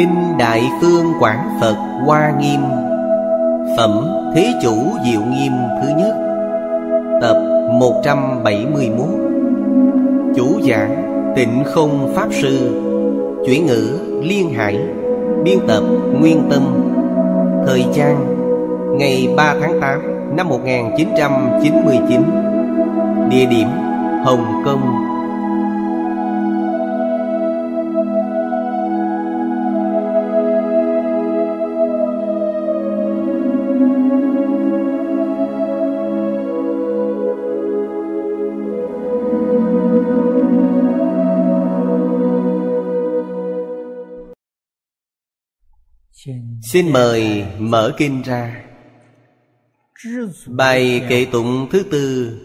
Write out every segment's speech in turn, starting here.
Kinh Đại Phương Quảng Phật Hoa Nghiêm Phẩm Thế Chủ Diệu Nghiêm Thứ Nhất Tập 171 Chủ giảng Tịnh Không Pháp Sư Chuyển ngữ Liên Hải Biên tập Nguyên Tâm Thời Trang Ngày 3 tháng 8 năm 1999 Địa điểm Hồng Kông Xin mời mở kinh ra Bài kệ tụng thứ tư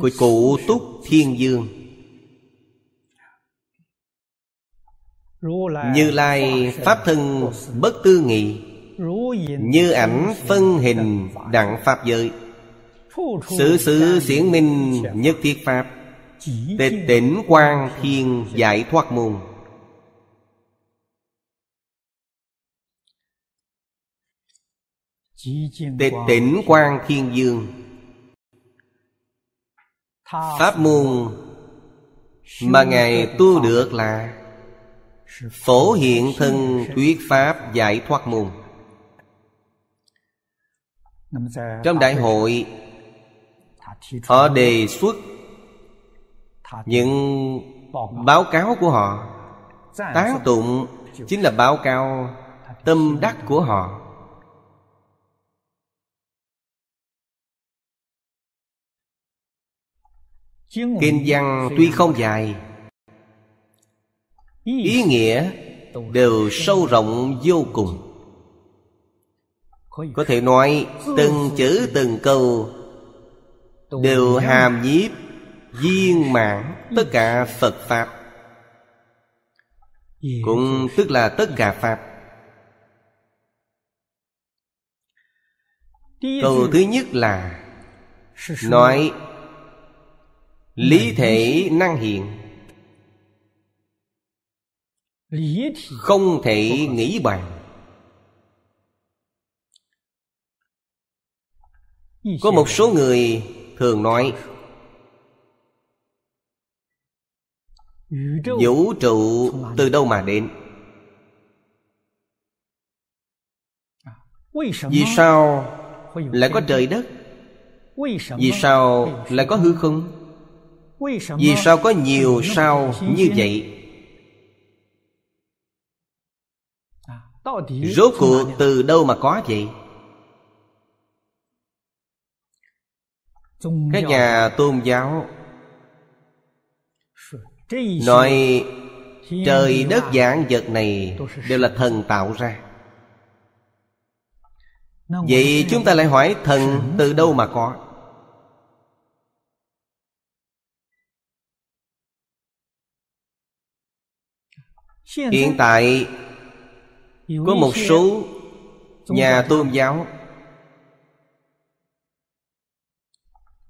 Của cụ Túc Thiên Dương Như Lai Pháp Thân Bất Tư Nghị Như ảnh phân hình đặng Pháp giới Sự sự xiển minh nhất thiết Pháp Tịch tỉnh quang thiên giải thoát môn tịch tỉnh quan thiên dương pháp môn mà ngài tu được là phổ hiện thân thuyết pháp giải thoát môn trong đại hội họ đề xuất những báo cáo của họ tán tụng chính là báo cáo tâm đắc của họ kinh văn tuy không dài ý nghĩa đều sâu rộng vô cùng có thể nói từng chữ từng câu đều hàm nhiếp viên mãn tất cả phật pháp cũng tức là tất cả pháp câu thứ nhất là nói Lý thể năng hiện Không thể nghĩ bàn Có một số người thường nói Vũ trụ từ đâu mà đến Vì sao lại có trời đất Vì sao lại có hư không vì sao có nhiều sao như vậy à, rốt cuộc từ đâu mà có vậy các nhà tôn giáo nói trời đất dạng vật này đều là thần tạo ra vậy chúng ta lại hỏi thần từ đâu mà có hiện tại có một số nhà tôn giáo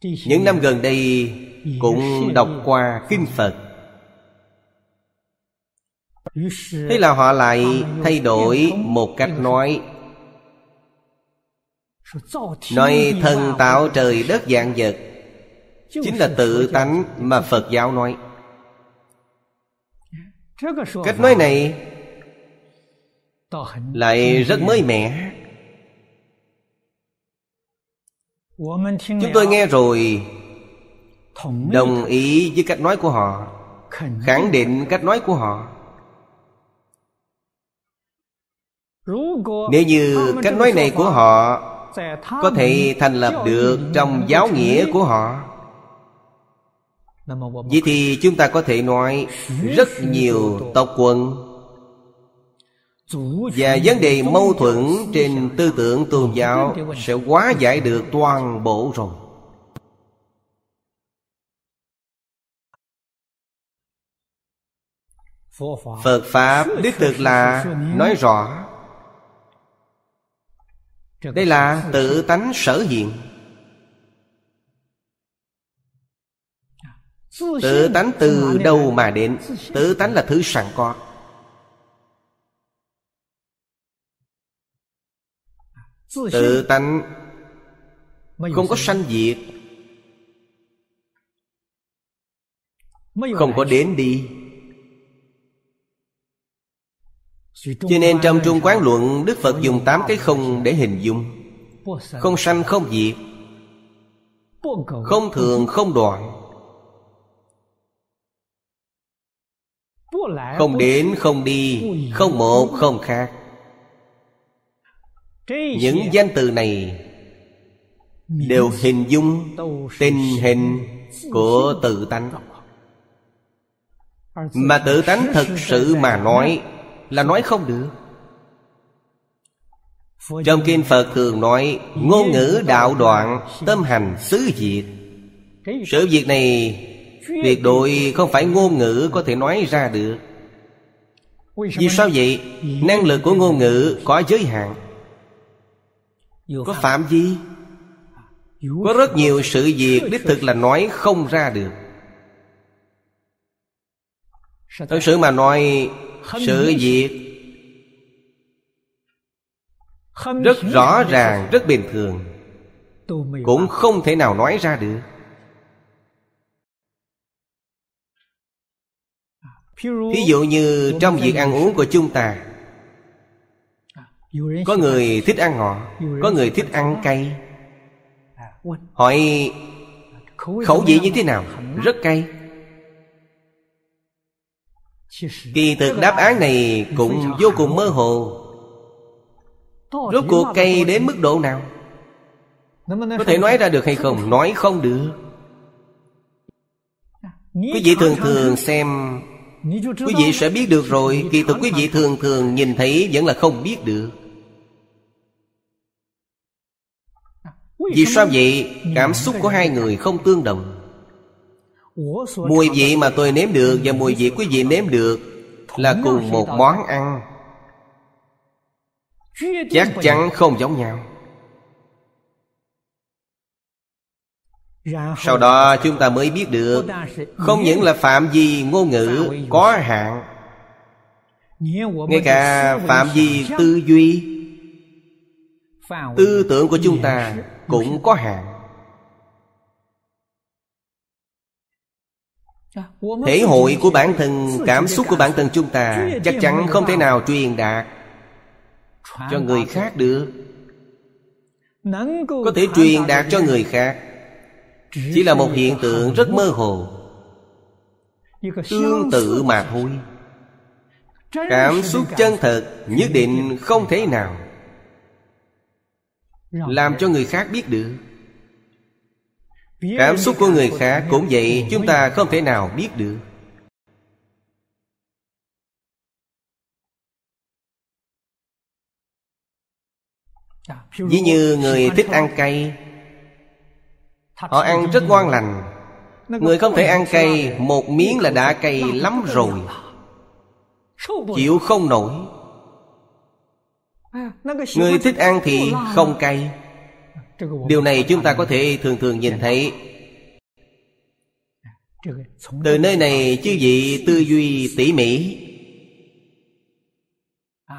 những năm gần đây cũng đọc qua kinh phật thế là họ lại thay đổi một cách nói nói thần tạo trời đất dạng vật chính là tự tánh mà phật giáo nói cách nói này lại rất mới mẻ chúng tôi nghe rồi đồng ý với cách nói của họ khẳng định cách nói của họ nếu như cách nói này của họ có thể thành lập được trong giáo nghĩa của họ Vậy thì chúng ta có thể nói Rất nhiều tộc quần Và vấn đề mâu thuẫn trên tư tưởng tôn giáo Sẽ quá giải được toàn bộ rồi Phật Pháp đích thực là nói rõ Đây là tự tánh sở hiện Tự tánh từ đâu mà đến Tự tánh là thứ sẵn có Tự tánh Không có sanh diệt Không có đến đi Cho nên trong Trung Quán Luận Đức Phật dùng tám cái không để hình dung Không sanh không diệt Không thường không đoạn Không đến không đi Không một không khác Những danh từ này Đều hình dung Tình hình của tự tánh Mà tự tánh thật sự mà nói Là nói không được trong kinh Phật thường nói Ngôn ngữ đạo đoạn Tâm hành xứ diệt Sự việc này Tuyệt đối không phải ngôn ngữ có thể nói ra được Vì sao vậy? Năng lực của ngôn ngữ có giới hạn Có phạm vi Có rất nhiều sự việc đích thực là nói không ra được Thật sự mà nói Sự việc Rất rõ ràng, rất bình thường Cũng không thể nào nói ra được Ví dụ như trong việc ăn uống của chúng ta à, Có người thích ăn ngọt Có người thích ăn cay à, Hỏi khẩu vị như thế nào Rất cay Kỳ thực đáp án này cũng vô cùng mơ hồ Rốt cuộc cay đến mức độ nào Có thể nói ra được hay không Nói không được à, Quý vị thường thường xem Quý vị sẽ biết được rồi Kỳ thực quý vị thường thường nhìn thấy vẫn là không biết được Vì sao vậy? Cảm xúc của hai người không tương đồng Mùi vị mà tôi nếm được Và mùi vị quý vị nếm được Là cùng một món ăn Chắc chắn không giống nhau sau đó chúng ta mới biết được không những là phạm vi ngôn ngữ có hạn ngay cả phạm vi tư duy tư tưởng của chúng ta cũng có hạn thể hội của bản thân cảm xúc của bản thân chúng ta chắc chắn không thể nào truyền đạt cho người khác được có thể truyền đạt cho người khác chỉ là một hiện tượng rất mơ hồ Tương tự mà thôi Cảm xúc chân thật Nhất định không thể nào Làm cho người khác biết được Cảm xúc của người khác cũng vậy Chúng ta không thể nào biết được Ví như người thích ăn cay Họ ăn rất ngon lành Người không thể ăn cay Một miếng là đã cay lắm rồi Chịu không nổi à, Người thích ăn thì không cay Điều này chúng ta có thể thường thường nhìn thấy Từ nơi này chư vị tư duy tỉ mỉ à,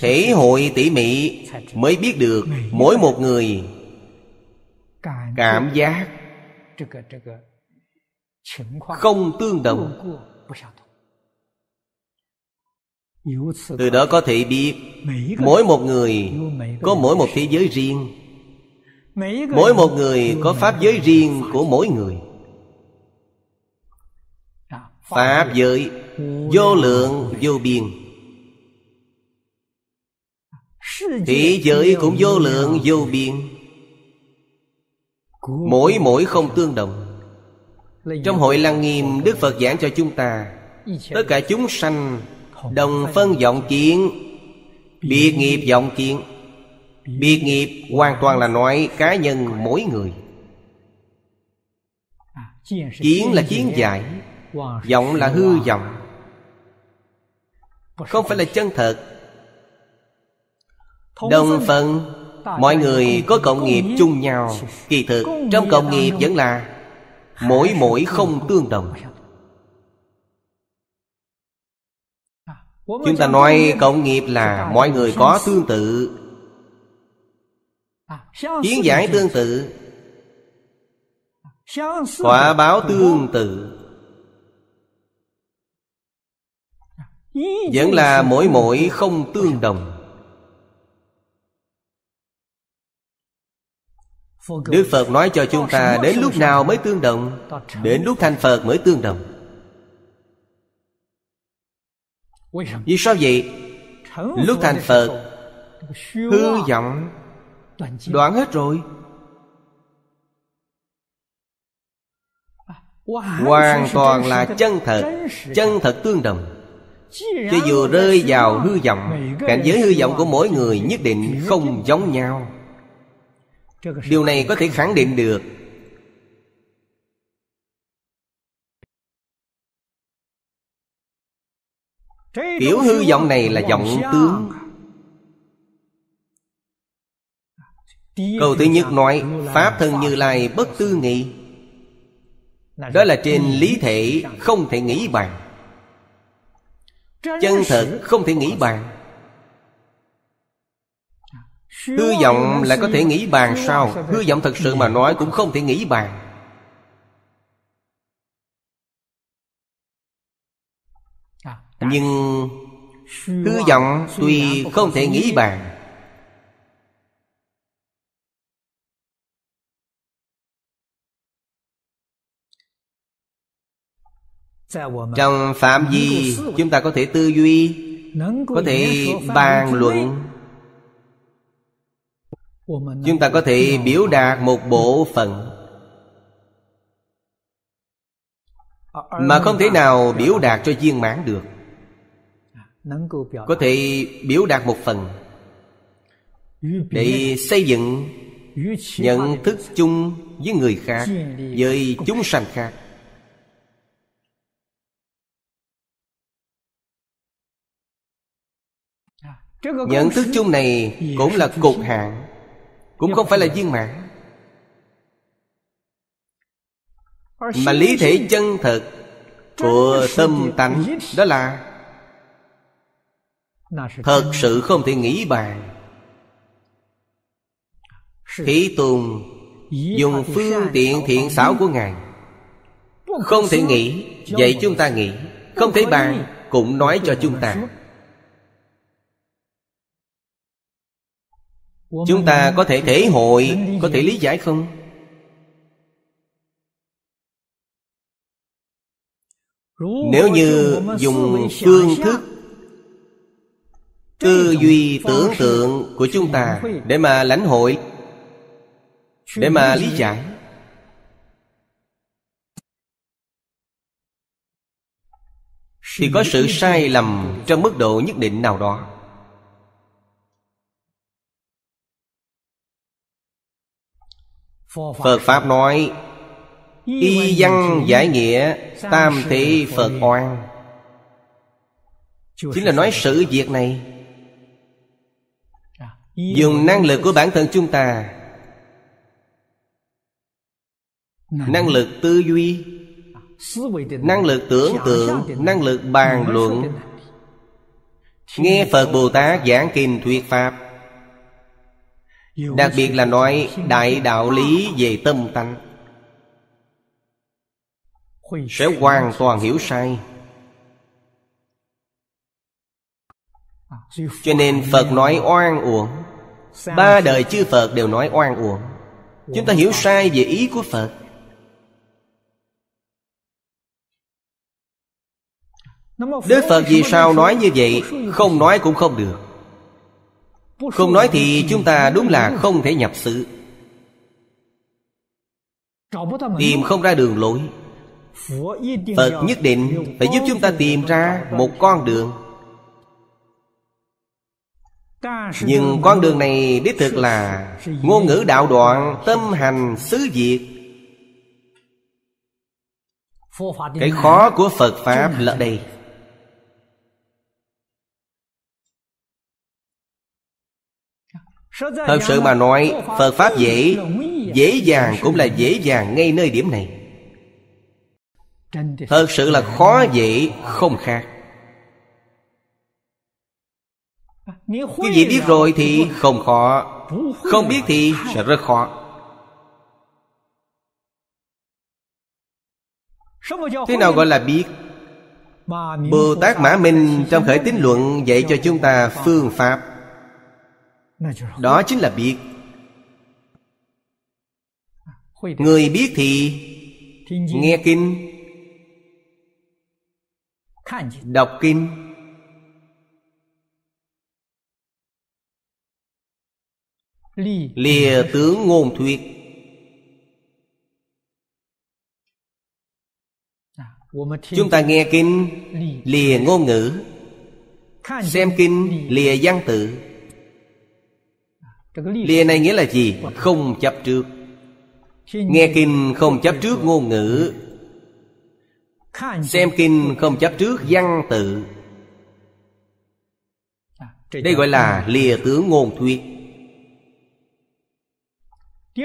Thể hội tỉ mỉ Mới biết được mỗi một người cảm giác không tương đồng từ đó có thể biết mỗi một người có mỗi một thế giới riêng mỗi một người có pháp giới riêng của mỗi người pháp giới vô lượng vô biên thế giới cũng vô lượng vô biên Mỗi mỗi không tương đồng Trong hội lăng nghiêm Đức Phật giảng cho chúng ta Tất cả chúng sanh Đồng phân vọng kiến Biệt nghiệp vọng kiến Biệt nghiệp hoàn toàn là nói cá nhân mỗi người à, Kiến là kiến giải Vọng là hư vọng Không phải là chân thật Đồng phần mọi người có cộng nghiệp chung nhau kỳ thực trong cộng nghiệp vẫn là mỗi mỗi không tương đồng chúng ta nói cộng nghiệp là mọi người có tương tự kiến giải tương tự quả báo tương tự vẫn là mỗi mỗi không tương đồng Đức Phật nói cho chúng ta đến lúc nào mới tương đồng Đến lúc thành Phật mới tương đồng Vì sao vậy? Lúc thành Phật Hư vọng Đoạn hết rồi Hoàn toàn là chân thật Chân thật tương đồng Cho dù rơi vào hư vọng Cảnh giới hư vọng của mỗi người nhất định không giống nhau điều này có thể khẳng định được kiểu hư vọng này là vọng tướng câu thứ nhất nói pháp thân như lai bất tư nghị đó là trên lý thể không thể nghĩ bàn chân thật không thể nghĩ bàn Hư vọng lại có thể nghĩ bàn sao Hư vọng thật sự mà nói cũng không thể nghĩ bàn à, dạ. Nhưng hư vọng tuy không thể nghĩ bàn dạ, Trong phạm vi chúng ta có thể tư duy Có thể bàn luận chúng ta có thể biểu đạt một bộ phận ờ, ờ, mà không thể à, nào à, biểu à. đạt cho viên mãn được có thể biểu đạt một phần để xây dựng nhận thức chung với người khác với chúng sanh khác nhận thức chung này cũng là cục hạn cũng không phải là viên mãn mà lý thể chân thực của tâm tánh đó là thật sự không thể nghĩ bàn thí tùng dùng phương tiện thiện xảo của ngài không thể nghĩ vậy chúng ta nghĩ không thể bàn cũng nói cho chúng ta chúng ta có thể thể hội có thể lý giải không nếu như dùng phương thức tư duy tưởng tượng của chúng ta để mà lãnh hội để mà lý giải thì có sự sai lầm trong mức độ nhất định nào đó Phật Pháp nói à, Y văn giải nghĩa Tam thế Phật oan Chính là nói sự việc này Dùng năng lực của bản thân chúng ta Năng lực tư duy à, Năng lực tưởng tượng Năng lực bàn luận Nghe Phật Bồ Tát giảng kinh thuyết Pháp đặc biệt là nói đại đạo lý về tâm tánh sẽ hoàn toàn hiểu sai à, cho nên phật nói oan uổng ba đời chư phật đều nói oan uổng chúng ta hiểu sai về ý của phật đức phật vì sao nói như vậy không nói cũng không được không nói thì chúng ta đúng là không thể nhập sự Tìm không ra đường lối Phật nhất định phải giúp chúng ta tìm ra một con đường Nhưng con đường này đích thực là Ngôn ngữ đạo đoạn tâm hành xứ diệt Cái khó của Phật Pháp là đây Thật sự mà nói Phật Pháp dễ Dễ dàng cũng là dễ dàng ngay nơi điểm này Thật sự là khó dễ không khác Cái gì biết rồi thì không khó Không biết thì sẽ rất khó Thế nào gọi là biết Bồ Tát Mã Minh trong khởi tín luận dạy cho chúng ta phương pháp đó chính là biết người biết thì nghe kinh đọc kinh lìa tướng ngôn thuyết à, chúng ta nghe kinh lìa ngôn ngữ xem kinh lìa văn tự Lìa này nghĩa là gì? Không chấp trước Nghe kinh không chấp trước ngôn ngữ Xem kinh không chấp trước văn tự à, Đây gọi là lìa tướng ngôn thuyết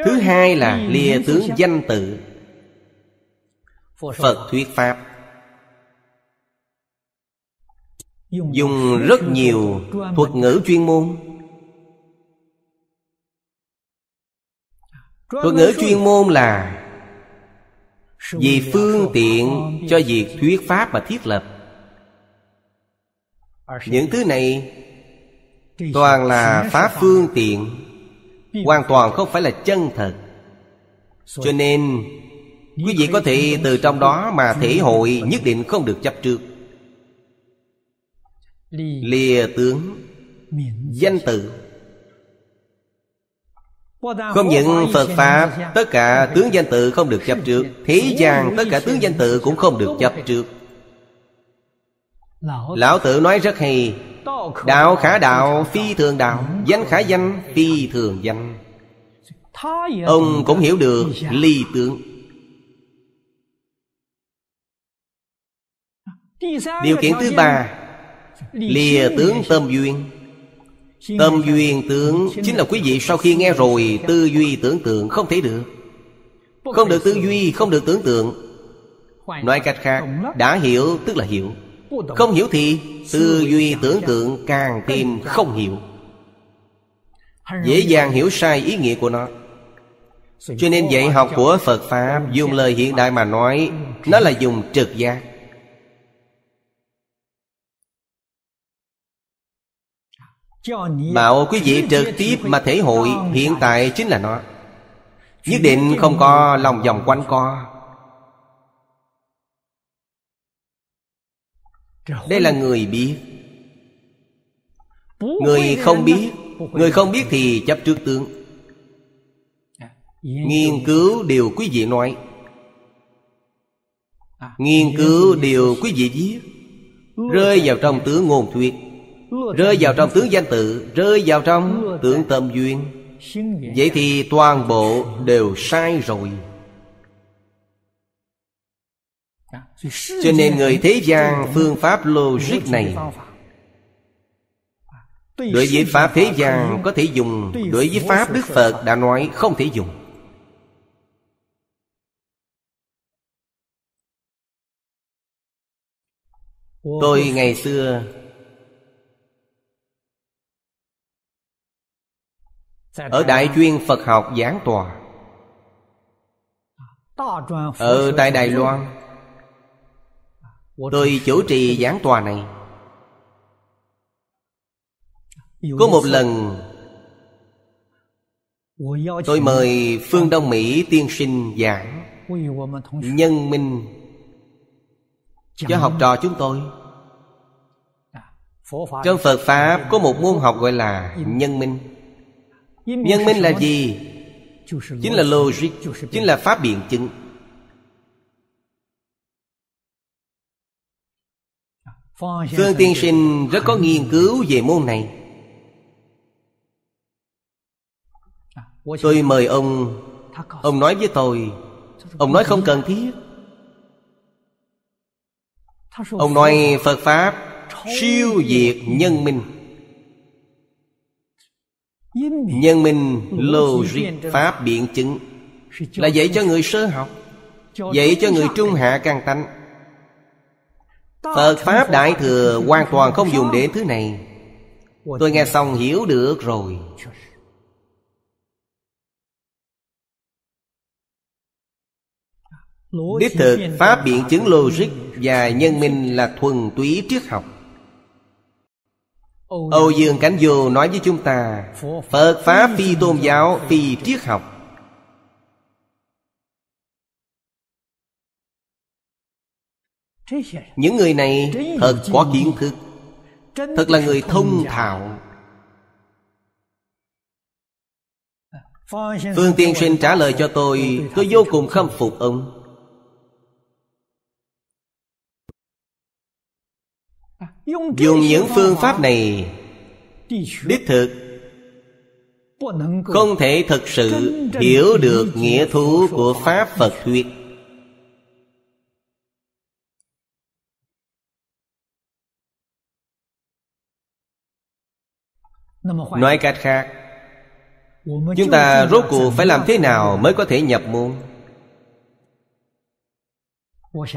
Thứ hai là lìa tướng danh tự Phật thuyết Pháp Dùng rất nhiều thuật ngữ chuyên môn Thuật ngữ chuyên môn là Vì phương tiện cho việc thuyết pháp và thiết lập Những thứ này Toàn là pháp phương tiện Hoàn toàn không phải là chân thật Cho nên Quý vị có thể từ trong đó mà thể hội nhất định không được chấp trước Lìa tướng Danh tự không những Phật Pháp Tất cả tướng danh tự không được chấp trước Thế gian tất cả tướng danh tự cũng không được chấp trước Lão tử nói rất hay Đạo khả đạo phi thường đạo Danh khả danh phi thường danh Ông cũng hiểu được ly tướng Điều kiện thứ ba Lìa tướng tâm duyên Tâm duyên tướng Chính là quý vị sau khi nghe rồi Tư duy tưởng tượng không thấy được Không được tư duy không được tưởng tượng Nói cách khác Đã hiểu tức là hiểu Không hiểu thì tư duy tưởng tượng càng thêm không hiểu Dễ dàng hiểu sai ý nghĩa của nó Cho nên dạy học của Phật Pháp Dùng lời hiện đại mà nói Nó là dùng trực giác Bảo quý vị trực tiếp mà thể hội Hiện tại chính là nó Nhất định không có lòng vòng quanh co Đây là người biết Người không biết Người không biết thì chấp trước tướng Nghiên cứu điều quý vị nói Nghiên cứu điều quý vị viết Rơi vào trong tứ ngôn thuyết Rơi vào trong tứ danh tự Rơi vào trong tưởng tâm duyên Vậy thì toàn bộ đều sai rồi à, Cho nên người thế gian phương pháp logic à, này Đối với Pháp thế gian có thể dùng Đối với Pháp Đức Phật đã nói không thể dùng Tôi ngày xưa ở đại chuyên phật học giảng tòa ở tại đài loan tôi chủ trì giảng tòa này có một lần tôi mời phương đông mỹ tiên sinh giảng nhân minh cho học trò chúng tôi dạ. trong phật pháp có một môn học gọi là nhân minh nhân minh là gì chính là logic chính là pháp biện chứng phương tiên sinh rất có nghiên cứu về môn này tôi mời ông ông nói với tôi ông nói không cần thiết ông nói phật pháp siêu diệt nhân minh nhân minh logic pháp biện chứng là dạy cho người sơ học dạy cho người trung hạ càng tánh phật pháp đại thừa hoàn toàn không dùng đến thứ này tôi nghe xong hiểu được rồi đích thực pháp biện chứng logic và nhân minh là thuần túy triết học Âu Dương Cảnh Vô nói với chúng ta Phật Pháp phi tôn giáo phi triết học Những người này thật có kiến thức Thật là người thông thạo Phương Tiên Sinh trả lời cho tôi Tôi vô cùng khâm phục ông dùng những phương pháp này đích thực không thể thực sự hiểu được nghĩa thú của pháp phật thuyết nói cách khác chúng ta rốt cuộc phải làm thế nào mới có thể nhập môn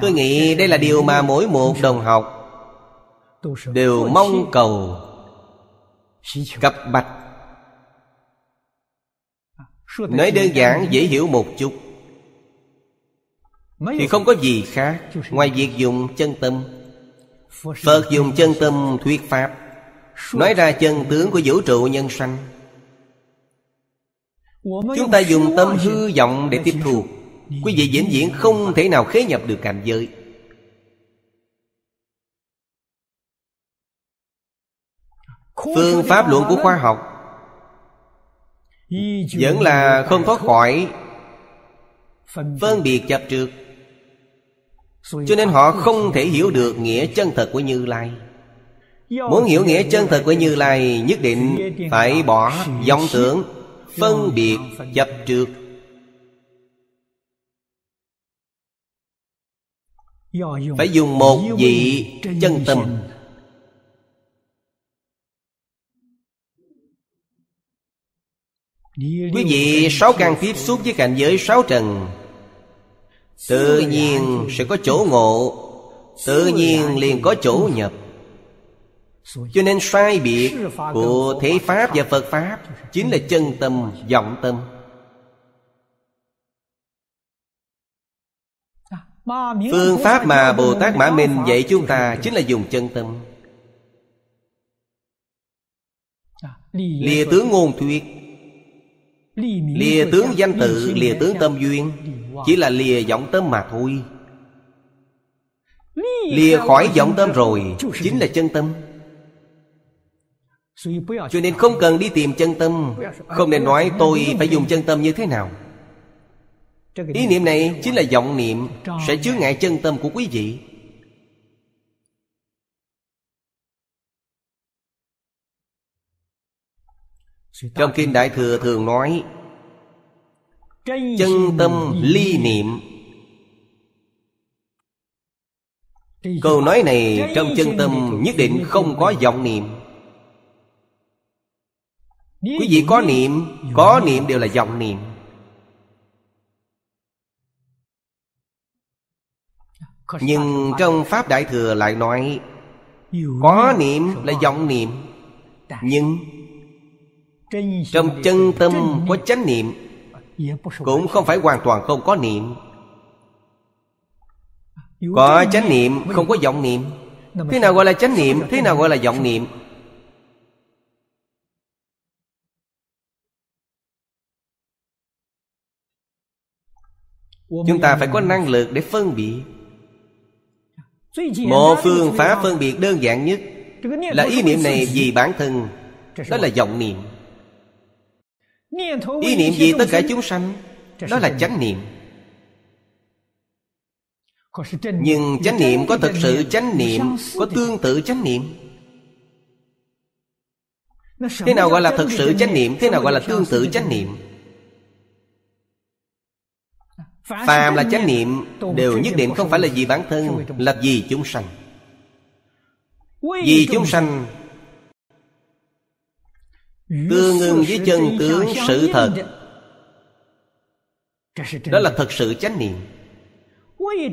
tôi nghĩ đây là điều mà mỗi một đồng học đều mong cầu cấp bạch à, nói đơn giản dễ hiểu một chút thì không có gì khác ngoài việc dùng chân tâm phật dùng chân tâm thuyết pháp nói ra chân tướng của vũ trụ nhân sanh chúng ta dùng tâm hư vọng để tiếp thu quý vị vĩnh viễn không thể nào khế nhập được cảnh giới phương pháp luận của khoa học vẫn là không thoát khỏi phân biệt chập trượt cho nên họ không thể hiểu được nghĩa chân thật của như lai muốn hiểu nghĩa chân thật của như lai nhất định phải bỏ vọng tưởng phân biệt chập trượt phải dùng một vị chân tâm Quý vị sáu căn tiếp xúc với cảnh giới sáu trần Tự nhiên sẽ có chỗ ngộ Tự nhiên liền có chỗ nhập Cho nên sai biệt của thế Pháp và Phật Pháp Chính là chân tâm, vọng tâm à, Phương pháp mà Bồ Tát Mã Minh dạy chúng ta Chính là dùng chân tâm à, Lìa tướng ngôn thuyết Lìa tướng danh tự, lìa tướng tâm duyên Chỉ là lìa giọng tâm mà thôi Lìa khỏi giọng tâm rồi Chính là chân tâm Cho nên không cần đi tìm chân tâm Không nên nói tôi phải dùng chân tâm như thế nào Ý niệm này chính là vọng niệm Sẽ chứa ngại chân tâm của quý vị trong kinh đại thừa thường nói chân tâm ly niệm câu nói này trong chân tâm nhất định không có vọng niệm quý vị có niệm có niệm đều là vọng niệm nhưng trong pháp đại thừa lại nói có niệm là vọng niệm nhưng trong chân tâm có chánh niệm cũng không phải hoàn toàn không có niệm có chánh niệm không có vọng niệm thế nào gọi là chánh niệm thế nào gọi là vọng niệm chúng ta phải có năng lực để phân biệt một phương pháp phân biệt đơn giản nhất là ý niệm này vì bản thân đó là vọng niệm ý niệm gì tất cả chúng sanh đó là chánh niệm nhưng chánh niệm có thực sự chánh niệm có tương tự chánh niệm thế nào gọi là thực sự chánh niệm thế nào gọi là tương tự chánh niệm phàm là chánh niệm đều nhất định không phải là vì bản thân là vì chúng sanh vì chúng sanh tương ứng với chân tướng sự thật đó là thật sự chánh niệm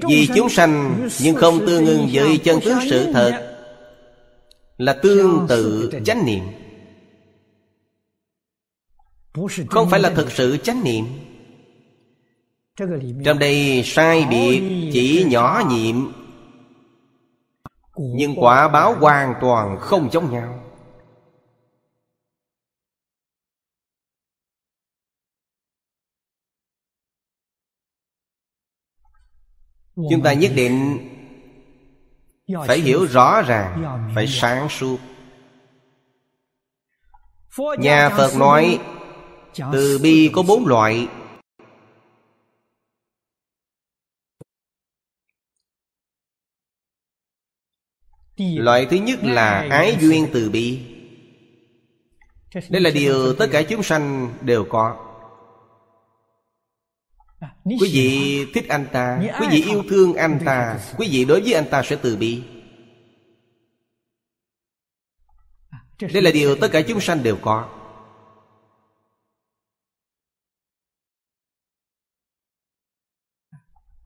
vì chúng sanh nhưng không tương ứng với chân tướng sự thật là tương tự chánh niệm không phải là thực sự chánh niệm trong đây sai biệt chỉ nhỏ nhiệm nhưng quả báo hoàn toàn không giống nhau chúng ta nhất định phải hiểu rõ ràng phải sáng suốt nhà phật nói từ bi có bốn loại loại thứ nhất là ái duyên từ bi đây là điều tất cả chúng sanh đều có À, quý vị thích anh ta quý vị yêu thương anh ta quý vị đối với anh ta sẽ từ bi à, đây là điều tất cả chúng sanh đều có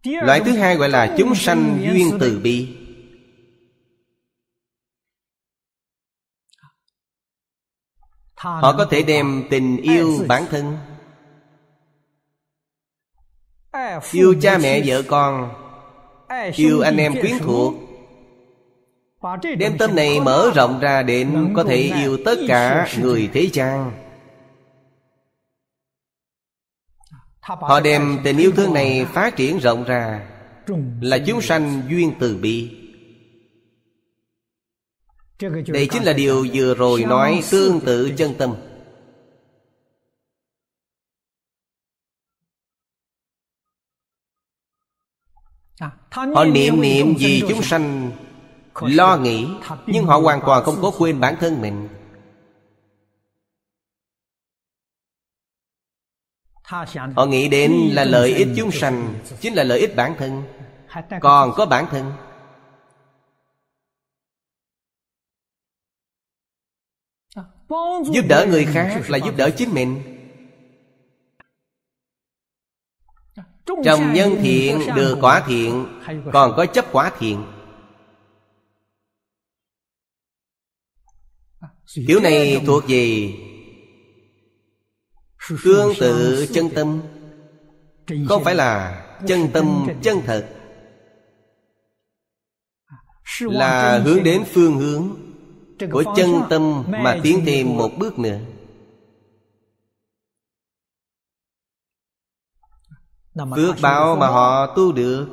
loại thứ hai gọi là chúng sanh duyên từ bi họ có thể đem tình yêu bản thân yêu cha mẹ vợ con yêu anh em quyến thuộc đem tâm này mở rộng ra đến có thể yêu tất cả người thế gian họ đem tình yêu thương này phát triển rộng ra là chúng sanh duyên từ bi đây chính là điều vừa rồi nói tương tự chân tâm Dạ. Họ niệm niệm vì chúng sanh Lo nghĩ Nhưng họ hoàn toàn không có quên bản thân mình Họ nghĩ đến là lợi ích chúng sanh Chính là lợi ích bản thân Còn có bản thân dạ. Giúp đỡ người khác là giúp đỡ chính mình Trồng nhân thiện được quả thiện Còn có chấp quả thiện Kiểu này thuộc gì Tương tự chân tâm Không phải là chân tâm chân thật Là hướng đến phương hướng Của chân tâm mà tiến thêm một bước nữa Phước báo mà họ tu được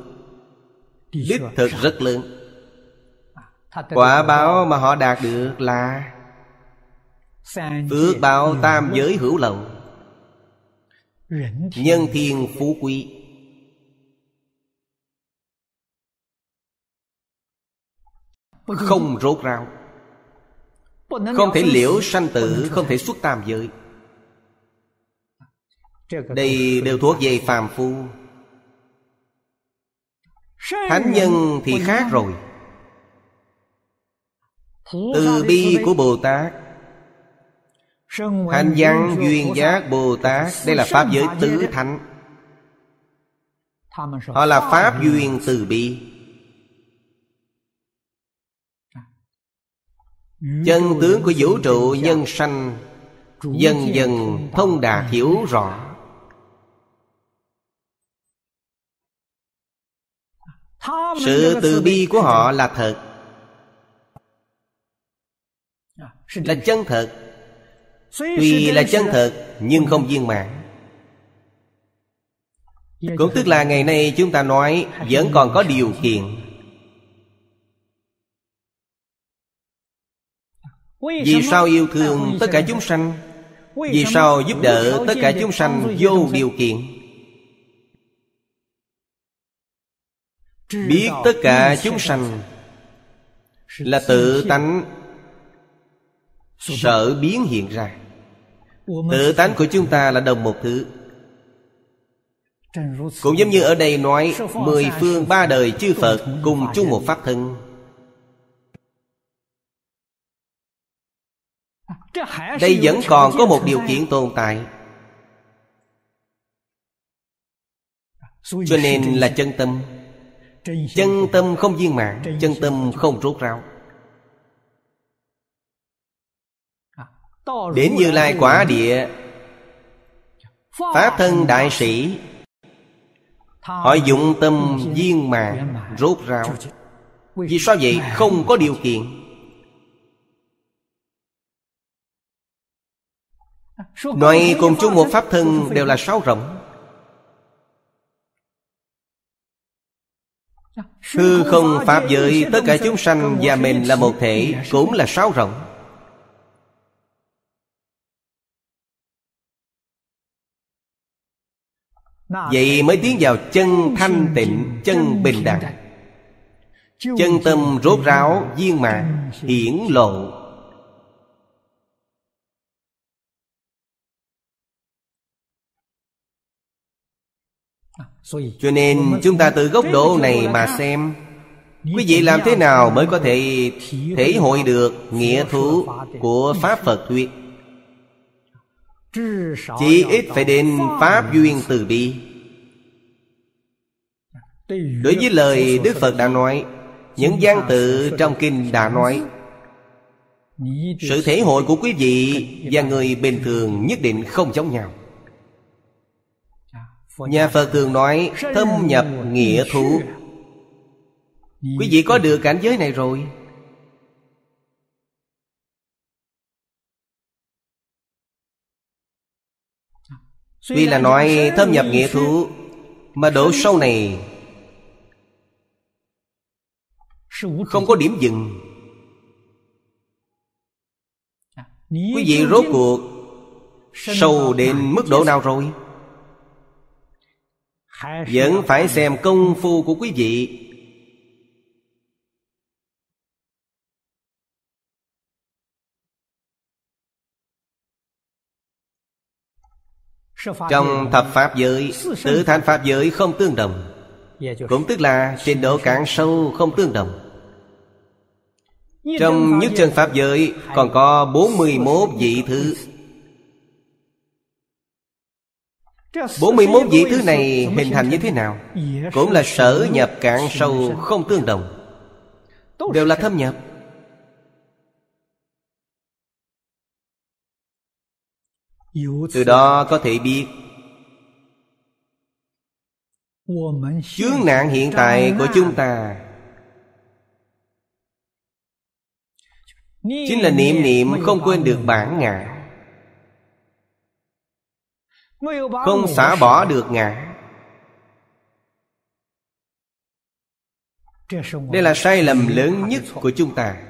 Đích thực rất lớn à, Quả báo mà họ đạt được là Phước báo tam giới hữu lậu Nhân thiên phú quý Không rốt ráo Không thể liễu sanh tử Không thể xuất tam giới đây đều thuộc về phàm phu Thánh nhân thì khác rồi Từ bi của Bồ Tát Hành văn duyên giác Bồ Tát Đây là Pháp giới tứ thánh Họ là Pháp ừ. duyên từ bi Chân tướng của vũ trụ nhân sanh Dần dần thông đạt hiểu rõ sự từ bi của họ là thật là chân thật tuy là chân thật nhưng không viên mãn cũng tức là ngày nay chúng ta nói vẫn còn có điều kiện vì sao yêu thương tất cả chúng sanh vì sao giúp đỡ tất cả chúng sanh vô điều kiện biết tất cả chúng sanh là tự tánh sở biến hiện ra tự tánh của chúng ta là đồng một thứ cũng giống như ở đây nói mười phương ba đời chư phật cùng chung một pháp thân đây vẫn còn có một điều kiện tồn tại cho nên là chân tâm chân tâm không viên mãn chân tâm không rốt ráo à, đến như lai quả địa pháp thân đại sĩ họ dụng tâm viên mãn rốt ráo vì sao vậy không có điều kiện à, nói cùng chung một pháp thân đều là sáu rộng Hư không Pháp giới Tất cả chúng sanh và mình là một thể Cũng là sáu rộng Vậy mới tiến vào chân thanh tịnh Chân bình đẳng Chân tâm rốt ráo viên mãn Hiển lộ cho nên chúng ta từ góc độ này mà xem quý vị làm thế nào mới có thể thể hội được nghĩa thú của pháp phật thuyết chỉ ít phải đến pháp duyên từ bi đối với lời đức phật đã nói những gian tự trong kinh đã nói sự thể hội của quý vị và người bình thường nhất định không giống nhau Nhà Phật thường nói Thâm nhập nghĩa thú Quý vị có được cảnh giới này rồi Tuy là nói thâm nhập nghĩa thú Mà độ sâu này Không có điểm dừng Quý vị rốt cuộc Sâu đến mức độ nào rồi vẫn phải xem công phu của quý vị trong thập pháp giới tứ thánh pháp giới không tương đồng dạ cũng tức là trình độ cạn sâu không tương đồng trong nhất chân pháp giới còn có 41 vị thứ 41 vị thứ này hình thành như thế nào Cũng là sở nhập cạn sâu không tương đồng Đều là thâm nhập Từ đó có thể biết Chướng nạn hiện tại của chúng ta Chính là niệm niệm không quên được bản ngã không xả bỏ được ngã đây là sai lầm lớn nhất của chúng ta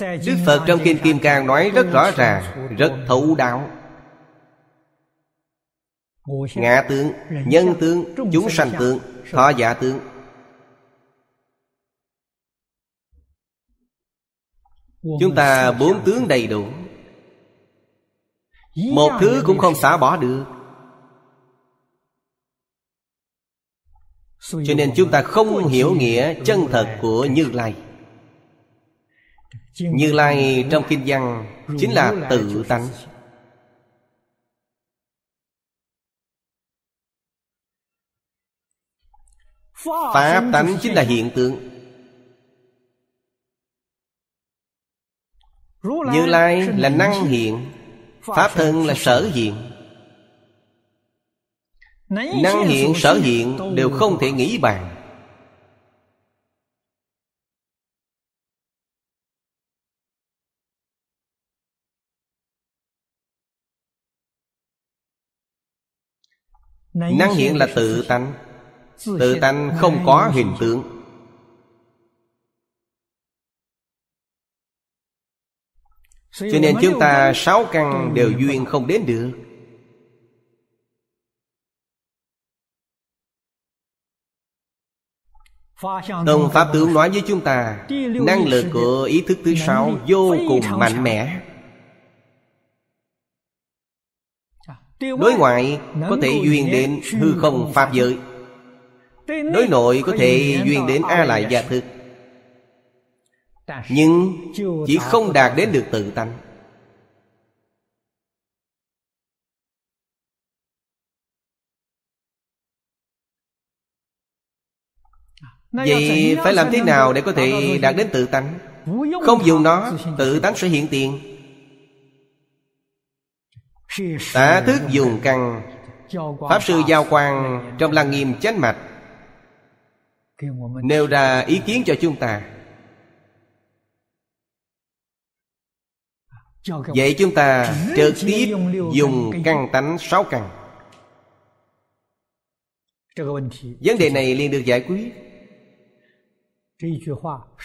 đức phật trong kinh kim cang nói rất rõ ràng rất thấu đáo ngã tướng nhân tướng chúng sanh tướng thọ giả tướng Chúng ta bốn tướng đầy đủ Một thứ cũng không xả bỏ được Cho nên chúng ta không hiểu nghĩa chân thật của Như Lai Như Lai trong Kinh Văn Chính là tự tánh Pháp tánh chính là hiện tượng như lai là năng hiện pháp thân là sở hiện năng hiện sở hiện đều không thể nghĩ bàn năng hiện là tự tánh tự tánh không có hình tượng Cho nên chúng ta sáu căn đều duyên không đến được Tông Pháp Tướng nói với chúng ta Năng lực của ý thức thứ sáu vô cùng mạnh mẽ Đối ngoại có thể duyên đến hư không Pháp giới Đối nội có thể duyên đến A Lại Gia Thực nhưng chỉ không đạt đến được tự tánh vậy phải làm thế nào để có thể đạt đến tự tánh không dùng nó tự tánh sẽ hiện tiền tả thức dùng căn pháp sư giao quan trong làng nghiêm chánh mạch nêu ra ý kiến cho chúng ta Vậy chúng ta trực tiếp dùng căn tánh sáu căn Vấn đề này liền được giải quyết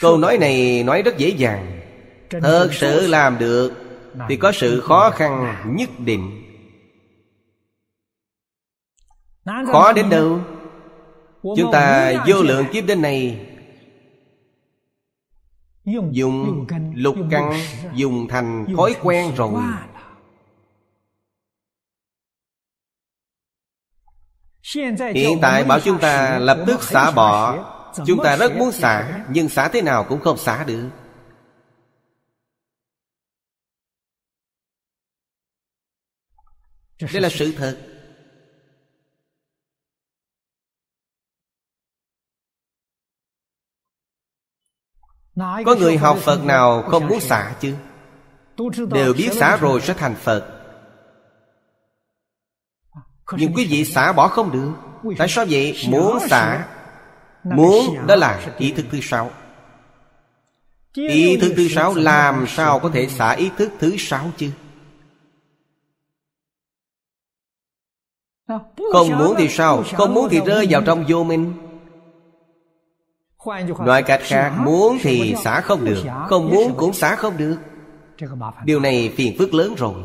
Câu nói này nói rất dễ dàng Thật sự làm được Thì có sự khó khăn nhất định Khó đến đâu Chúng ta vô lượng kiếp đến nay dùng lục căn dùng thành thói quen rồi hiện tại bảo chúng ta lập tức xả bỏ chúng ta rất muốn xả nhưng xả thế nào cũng không xả được đây là sự thật Có người học Phật nào không muốn xả chứ Đều biết xả rồi sẽ thành Phật à, Nhưng quý vị xả bỏ không được Tại sao vậy? Muốn xả Muốn đó là ý thức thứ sáu Ý thức thứ sáu làm sao có thể xả ý thức thứ sáu chứ à, Không muốn thì sao Không muốn thì rơi vào trong vô minh nói cách khác muốn thì xả không được không muốn cũng xả không được điều này phiền phức lớn rồi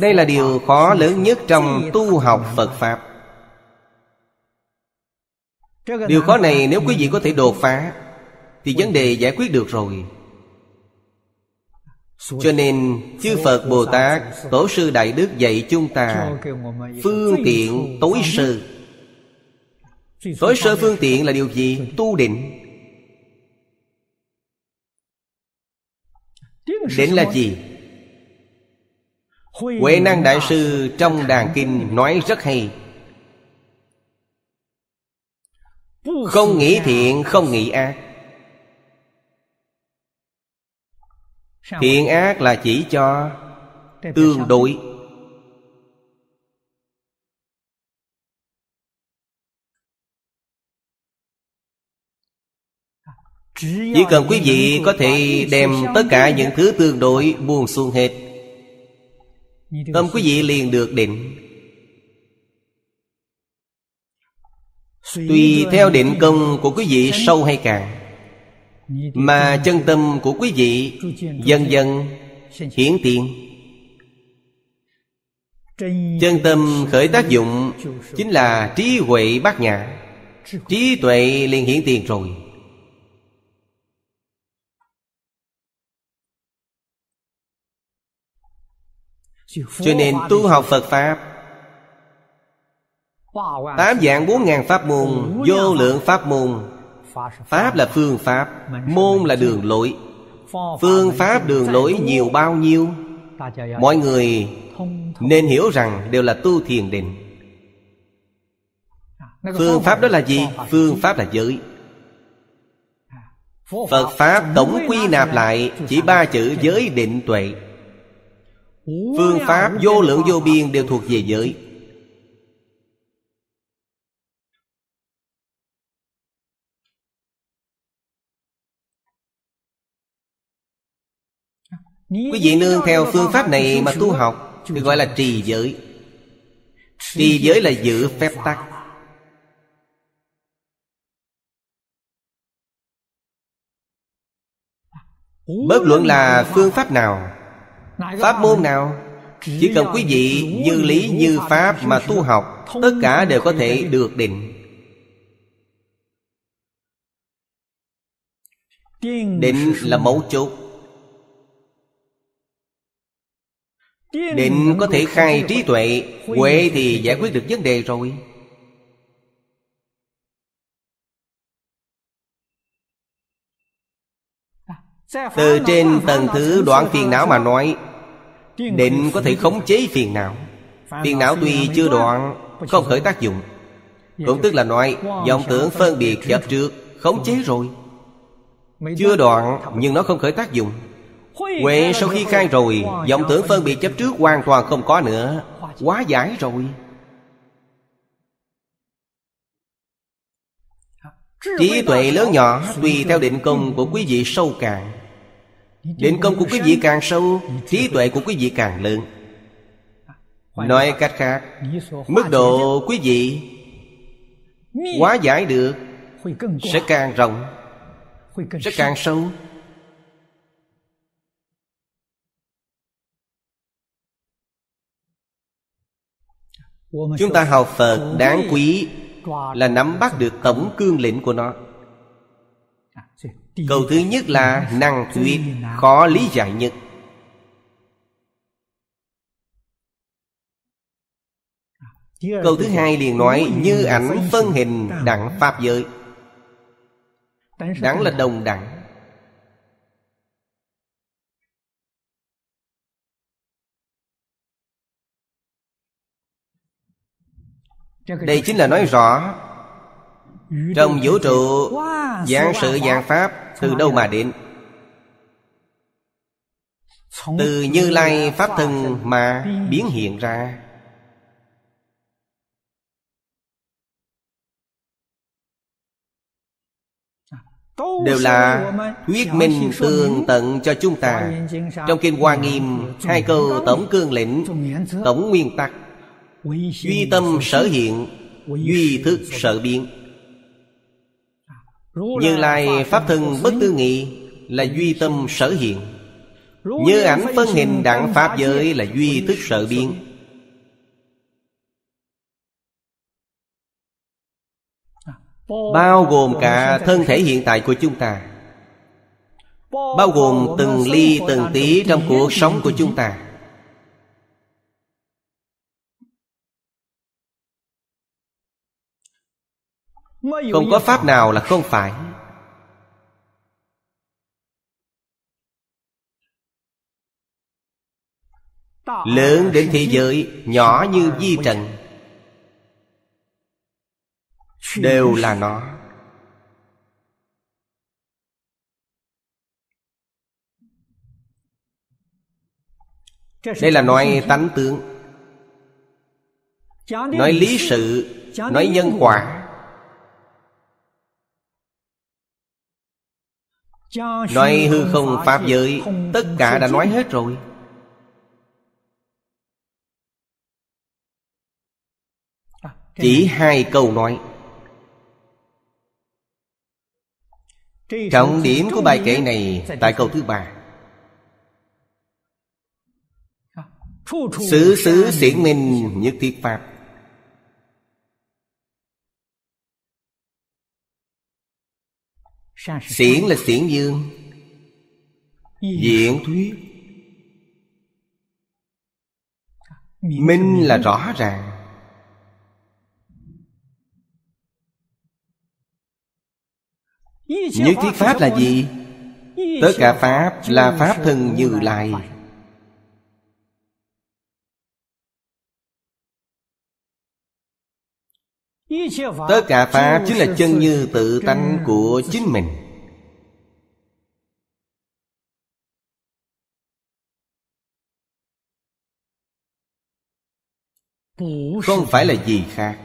đây là điều khó lớn nhất trong tu học phật pháp điều khó này nếu quý vị có thể đột phá thì vấn đề giải quyết được rồi cho nên chư phật bồ tát tổ sư đại đức dạy chúng ta phương tiện tối sơ tối sơ phương tiện là điều gì tu định định là gì huệ năng đại sư trong đàn kinh nói rất hay không nghĩ thiện không nghĩ ác thiện ác là chỉ cho tương đối chỉ cần quý vị có thể đem tất cả những thứ tương đối buông xuống hết tâm quý vị liền được định tùy theo định công của quý vị sâu hay càng mà chân tâm của quý vị dần dần hiển tiền chân tâm khởi tác dụng chính là trí huệ bát nhã trí tuệ liền hiển tiền rồi cho nên tu học phật pháp tám dạng bốn ngàn pháp môn vô lượng pháp môn pháp là phương pháp môn là đường lối phương pháp đường lối nhiều bao nhiêu mọi người nên hiểu rằng đều là tu thiền định phương pháp đó là gì phương pháp là giới phật pháp tổng quy nạp lại chỉ ba chữ giới định tuệ phương pháp vô lượng vô biên đều thuộc về giới Quý vị nương theo phương pháp này mà tu học Được gọi là trì giới Trì giới là giữ phép tắc Bất luận là phương pháp nào Pháp môn nào Chỉ cần quý vị như lý như pháp mà tu học Tất cả đều có thể được định Định là mấu chốt định có thể khai trí tuệ huệ thì giải quyết được vấn đề rồi từ trên tầng thứ đoạn phiền não mà nói định có thể khống chế phiền não phiền não tuy chưa đoạn không khởi tác dụng dạ cũng tức là nói vọng tưởng phân biệt chấp trước khống chế dạ. rồi chưa đoạn nhưng nó không khởi tác dụng Huệ sau khi khai rồi vọng tưởng phân biệt chấp trước hoàn toàn không có nữa Quá giải rồi Trí tuệ lớn nhỏ Tùy theo định công của quý vị sâu càng Định công của quý vị càng sâu Trí tuệ của quý vị càng lớn Nói cách khác Mức độ quý vị Quá giải được Sẽ càng rộng Sẽ càng sâu chúng ta học phật đáng quý là nắm bắt được tổng cương lĩnh của nó à, câu thứ nhất là năng thuyết khó lý giải nhất à, câu thứ hai liền nói như ảnh phân hình đẳng pháp giới đẳng là đồng đẳng đây chính là nói rõ trong vũ trụ Giảng sự giảng pháp Từ đâu mà đến Từ Như Lai Pháp Thân mà biến hiện ra Đều là thuyết minh tương tận cho chúng ta Trong Kinh Hoa Nghiêm Hai câu tổng cương lĩnh Tổng nguyên tắc duy tâm sở hiện duy thức sở biến à, như lai pháp thân bất tư nghị là duy tâm sở hiện như ảnh phân hình đẳng pháp giới là duy thức sở biến à, bao gồm cả thân thể hiện tại của chúng ta bao gồm từng ly từng tí trong cuộc sống của chúng ta không có pháp nào là không phải lớn đến thế giới nhỏ như di trần đều là nó đây là nói tánh tướng nói lý sự nói nhân quả Nói hư không Pháp giới Tất cả đã nói hết rồi à, Chỉ hai câu nói Trọng điểm của bài kể này Tại câu thứ ba Xứ xứ xiển minh nhất thiết Pháp Xiển là xiển dương Diễn thuyết Minh là rõ ràng Nhất thiết Pháp là gì? Tất cả Pháp là Pháp thân Như Lai tất cả pháp chính là chân như tự tánh của chính mình không phải là gì khác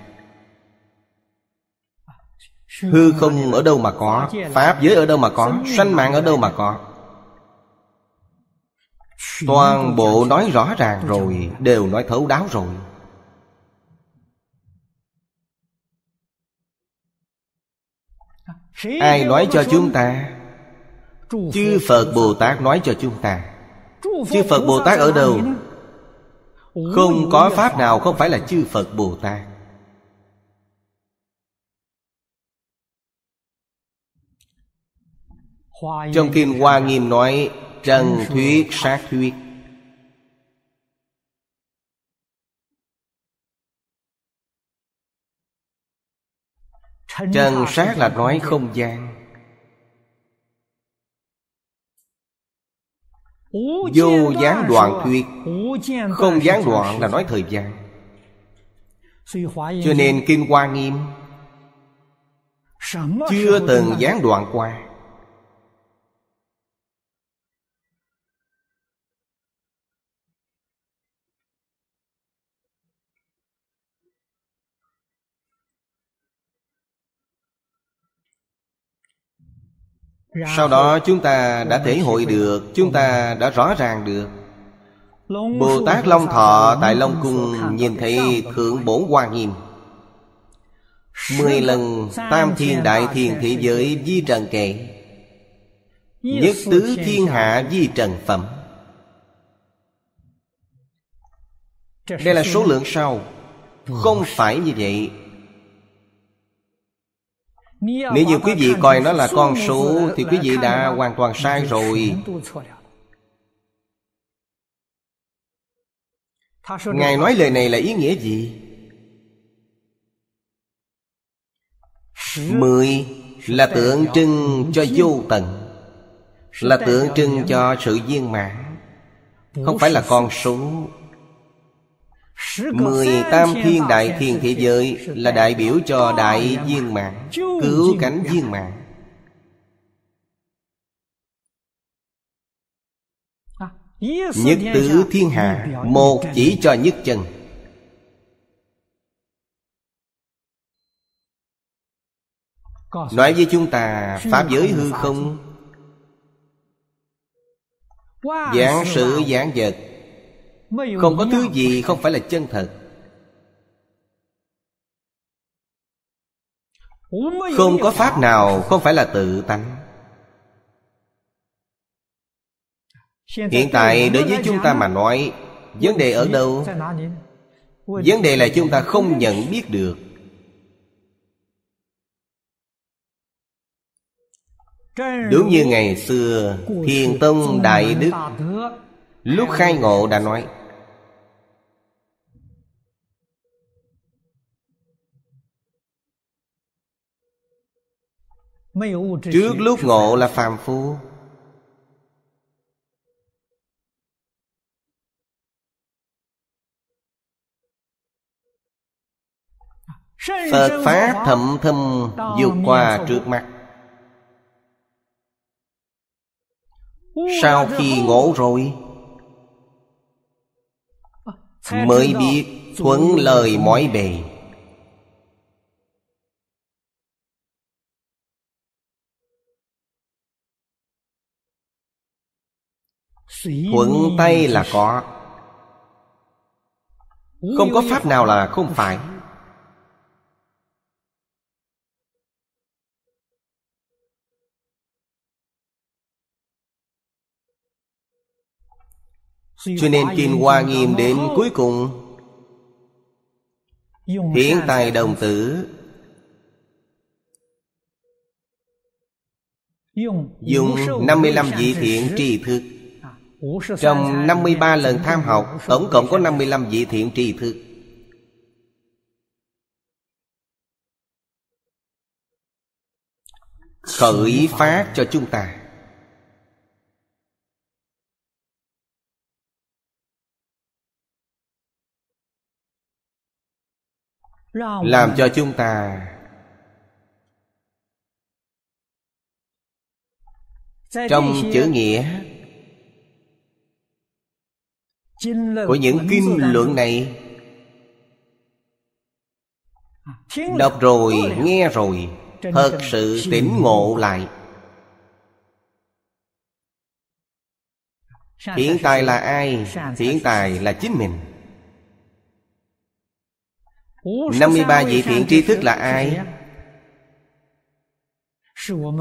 hư không ở đâu mà có pháp giới ở đâu mà có sanh mạng ở đâu mà có toàn bộ nói rõ ràng rồi đều nói thấu đáo rồi ai nói cho chúng ta chư phật bồ tát nói cho chúng ta chư phật bồ tát ở đâu không có pháp nào không phải là chư phật bồ tát trong kim hoa nghiêm nói trần thuyết sát thuyết Trần sát là nói không gian Vô gián đoạn thuyết Không gián đoạn là nói thời gian Cho nên Kinh Hoa Nghiêm Chưa từng gián đoạn qua sau đó chúng ta đã thể hội được chúng ta đã rõ ràng được bồ tát long thọ tại long cung nhìn thấy thượng bổn hoa nghiêm mười lần tam thiên đại thiên thế giới di trần kệ nhất tứ thiên hạ di trần phẩm đây là số lượng sau không phải như vậy nếu như quý vị coi nó là con số Thì quý vị đã hoàn toàn sai rồi Ngài nói lời này là ý nghĩa gì? Mười là tượng trưng cho vô tận Là tượng trưng cho sự viên mãn Không phải là con số Mười tam thiên đại thiên thế giới Là đại biểu cho đại viên mạng Cứu cánh viên mạng à, Nhất tử thiên hạ Một chỉ cho nhất chân Nói với chúng ta Pháp giới hư không Giảng sự giảng vật không có thứ gì không phải là chân thật Không có pháp nào không phải là tự tánh Hiện tại đối với chúng ta mà nói Vấn đề ở đâu Vấn đề là chúng ta không nhận biết được Đúng như ngày xưa Thiền Tông Đại Đức Lúc khai ngộ đã nói trước lúc ngộ là phàm phu phật pháp thậm thâm vượt qua trước mặt sau khi ngộ rồi ờ, mới biết thuận lời mọi bề thuận tay là có không có pháp nào là không phải cho nên kinh hoa nghiêm đến cuối cùng hiện tài đồng tử dùng 55 vị thiện tri thức trong 53 lần tham học Tổng cộng có 55 vị thiện trì thực Khởi phát cho chúng ta Làm cho chúng ta Trong chữ nghĩa của những kinh luận này à, đọc rồi nghe rồi thật sự tỉnh ngộ lại hiện tại là ai hiện tại là chính mình 53 vị thiện tri thức là ai?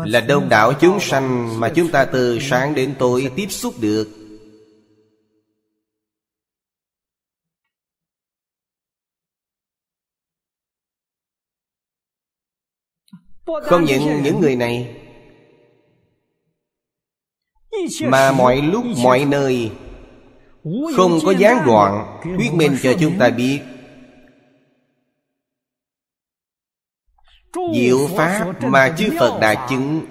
Là đông đảo chúng sanh mà chúng ta từ sáng đến tối tiếp xúc được Không những những người này Mà mọi lúc mọi nơi Không có gián đoạn Thuyết minh cho chúng ta biết Diệu Pháp mà chư Phật đã chứng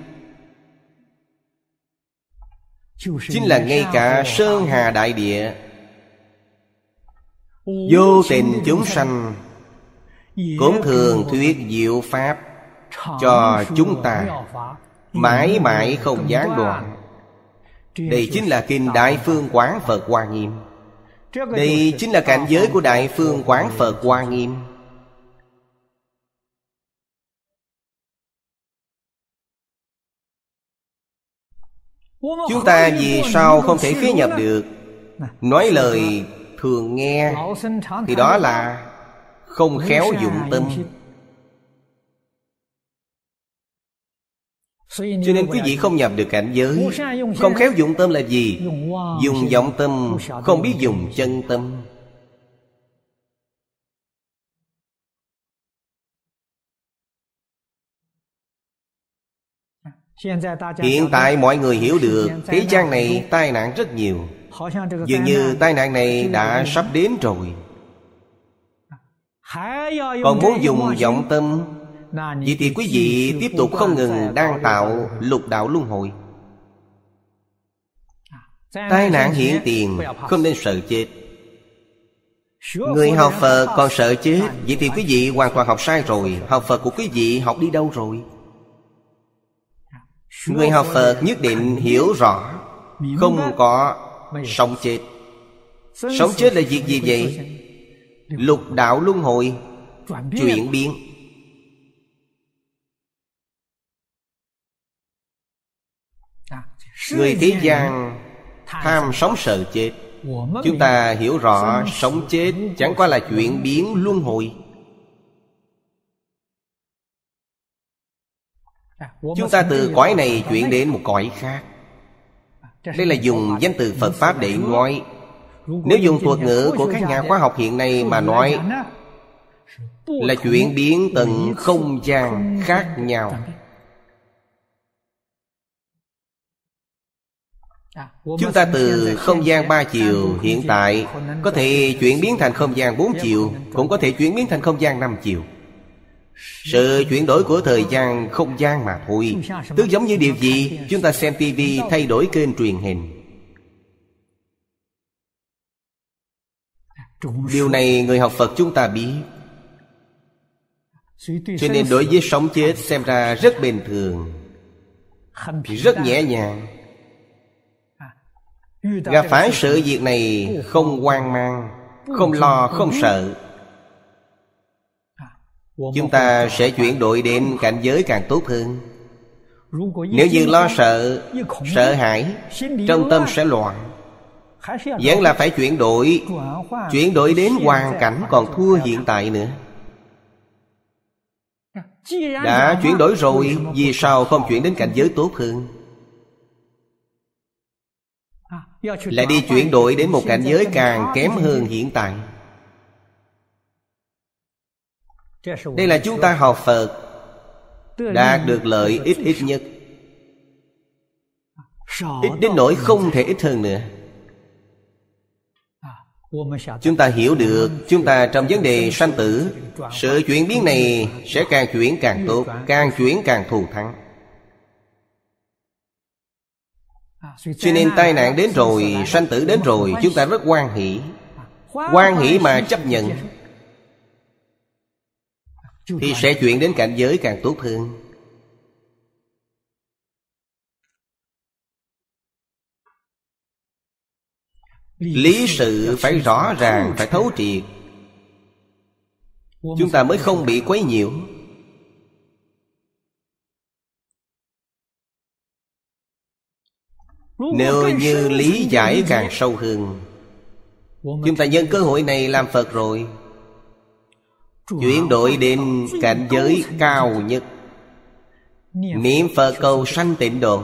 Chính là ngay cả Sơn Hà Đại Địa Vô tình chúng sanh Cũng thường thuyết diệu Pháp cho chúng ta mãi mãi không gián đoạn đây chính là kinh đại phương quán phật hoa nghiêm đây chính là cảnh giới của đại phương quán phật hoa nghiêm chúng ta vì sao không thể khế nhập được nói lời thường nghe thì đó là không khéo dụng tâm cho nên quý vị không nhập được cảnh giới Không khéo dụng tâm là gì? Dùng vọng tâm Không biết dùng chân tâm Hiện tại mọi người hiểu được Thế gian này tai nạn rất nhiều Dường như tai nạn này đã sắp đến rồi Còn muốn dùng vọng tâm Vậy thì quý vị tiếp tục không ngừng đang tạo lục đạo luân hồi Tai nạn hiện tiền không nên sợ chết Người học Phật còn sợ chết Vậy thì quý vị hoàn toàn học sai rồi Học Phật của quý vị học đi đâu rồi Người học Phật nhất định hiểu rõ Không có sống chết Sống chết là việc gì vậy? Lục đạo luân hồi Chuyển biến người thế gian tham sống sợ chết chúng ta hiểu rõ sống chết chẳng qua là chuyện biến luân hồi chúng ta từ cõi này chuyển đến một cõi khác đây là dùng danh từ phật pháp để nói nếu dùng thuật ngữ của các nhà khoa học hiện nay mà nói là chuyển biến tầng không gian khác nhau À, chúng ta từ không gian ba chiều hiện tại Có thể chuyển biến thành không gian bốn chiều Cũng có thể chuyển biến thành không gian năm chiều Sự chuyển đổi của thời gian không gian mà thôi Tức giống như điều gì Chúng ta xem tivi thay đổi kênh truyền hình à, Điều này người học Phật chúng ta biết Cho nên đối với sống chết xem ra rất bình thường Rất nhẹ nhàng Gặp phải sự việc này không hoang mang Không lo, không sợ à, Chúng ta sẽ chuyển đổi đến cảnh giới càng tốt hơn Nếu như lo sợ, sợ hãi Trong tâm sẽ loạn Vẫn là phải chuyển đổi Chuyển đổi đến hoàn cảnh còn thua hiện tại nữa Đã chuyển đổi rồi Vì sao không chuyển đến cảnh giới tốt hơn lại đi chuyển đổi đến một cảnh giới càng kém hơn hiện tại đây là chúng ta học phật đạt được lợi ít ít nhất ít đến nỗi không thể ít hơn nữa chúng ta hiểu được chúng ta trong vấn đề sanh tử sự chuyển biến này sẽ càng chuyển càng tốt càng chuyển càng thù thắng Cho nên tai nạn đến rồi Sanh tử đến rồi Chúng ta rất quan hỷ Quan hỷ mà chấp nhận Thì sẽ chuyển đến cảnh giới càng tốt hơn Lý sự phải rõ ràng Phải thấu triệt Chúng ta mới không bị quấy nhiễu Nếu như lý giải càng sâu hơn Chúng ta nhân cơ hội này làm Phật rồi Chuyển đổi đến cảnh giới cao nhất Niệm Phật cầu sanh tịnh độ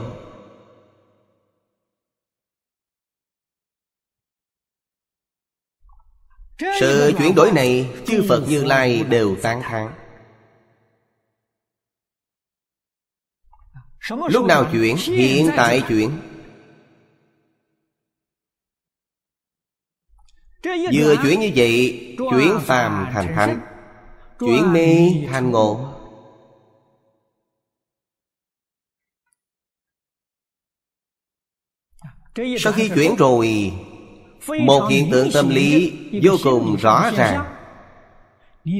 Sự chuyển đổi này Chư Phật Như Lai đều tán thán Lúc nào chuyển Hiện tại chuyển Vừa chuyển như vậy Chuyển phàm thành thánh Chuyển mê thành ngộ Sau khi chuyển rồi Một hiện tượng tâm lý vô cùng rõ ràng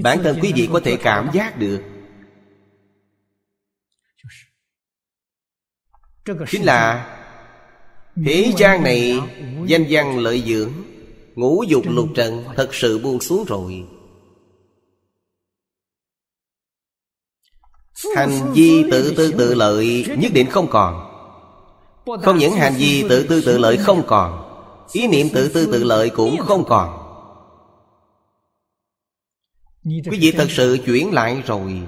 Bản thân quý vị có thể cảm giác được Chính là Thế gian này danh văn lợi dưỡng Ngũ dục lục trần thật sự buông xuống rồi Hành vi tự tư tự lợi nhất định không còn Không những hành vi tự tư tự lợi không còn Ý niệm tự tư tự lợi cũng không còn Quý vị thật sự chuyển lại rồi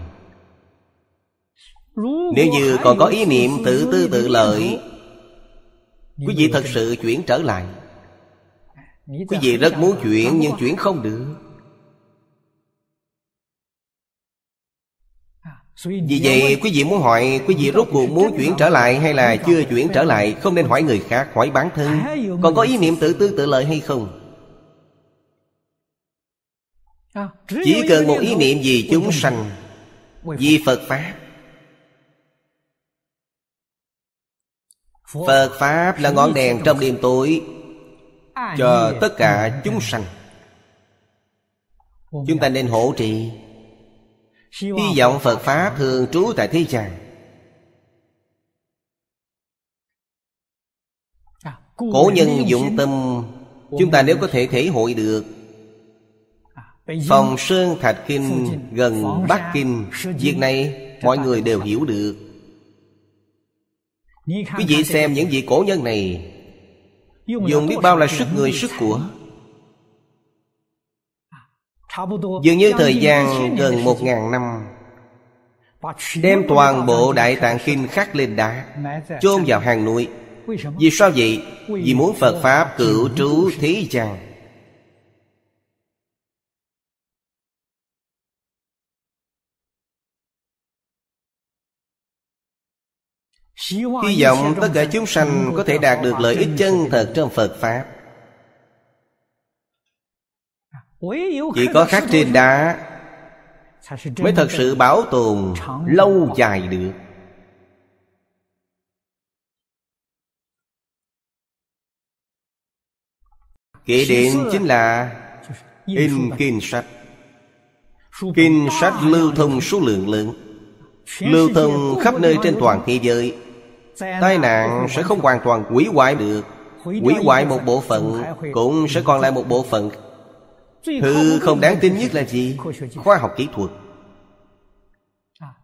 Nếu như còn có ý niệm tự tư tự lợi Quý vị thật sự chuyển trở lại quý vị rất muốn chuyển nhưng chuyển không được à, vì vậy quý vị muốn hỏi quý vị rốt cuộc muốn chuyển trở lại hay là chưa chuyển trở lại không nên hỏi người khác hỏi bản thân còn có ý niệm tự tư tự lợi hay không à, chỉ cần một ý niệm gì chúng sanh vì phật pháp phật pháp là ngọn đèn trong đêm tối cho tất cả chúng sanh chúng ta nên hỗ trì hy vọng phật pháp thường trú tại thế gian à, cổ nhân dụng tâm chúng ta nếu có thể thể hội được à, phòng sơn thạch kinh gần bắc kinh việc này mọi người đều hiểu được quý vị xem những vị cổ nhân này dùng biết bao là sức người sức của à, dường như thời gian gần một ngàn năm đem toàn bộ đại tạng kinh khắc lên đá chôn vào hàng núi vì sao vậy vì muốn phật pháp cửu trú thế gian Hy vọng tất cả chúng sanh có thể đạt được lợi ích chân thật trong Phật Pháp Chỉ có khắc trên đá Mới thật sự bảo tồn lâu dài được Kỷ điện chính là in kinh sách Kinh sách lưu thông số lượng lớn Lưu thông khắp nơi trên toàn thế giới tai nạn sẽ không hoàn toàn quỷ hoại được quỷ hoại một bộ phận cũng sẽ còn lại một bộ phận thứ không đáng tin nhất là gì khoa học kỹ thuật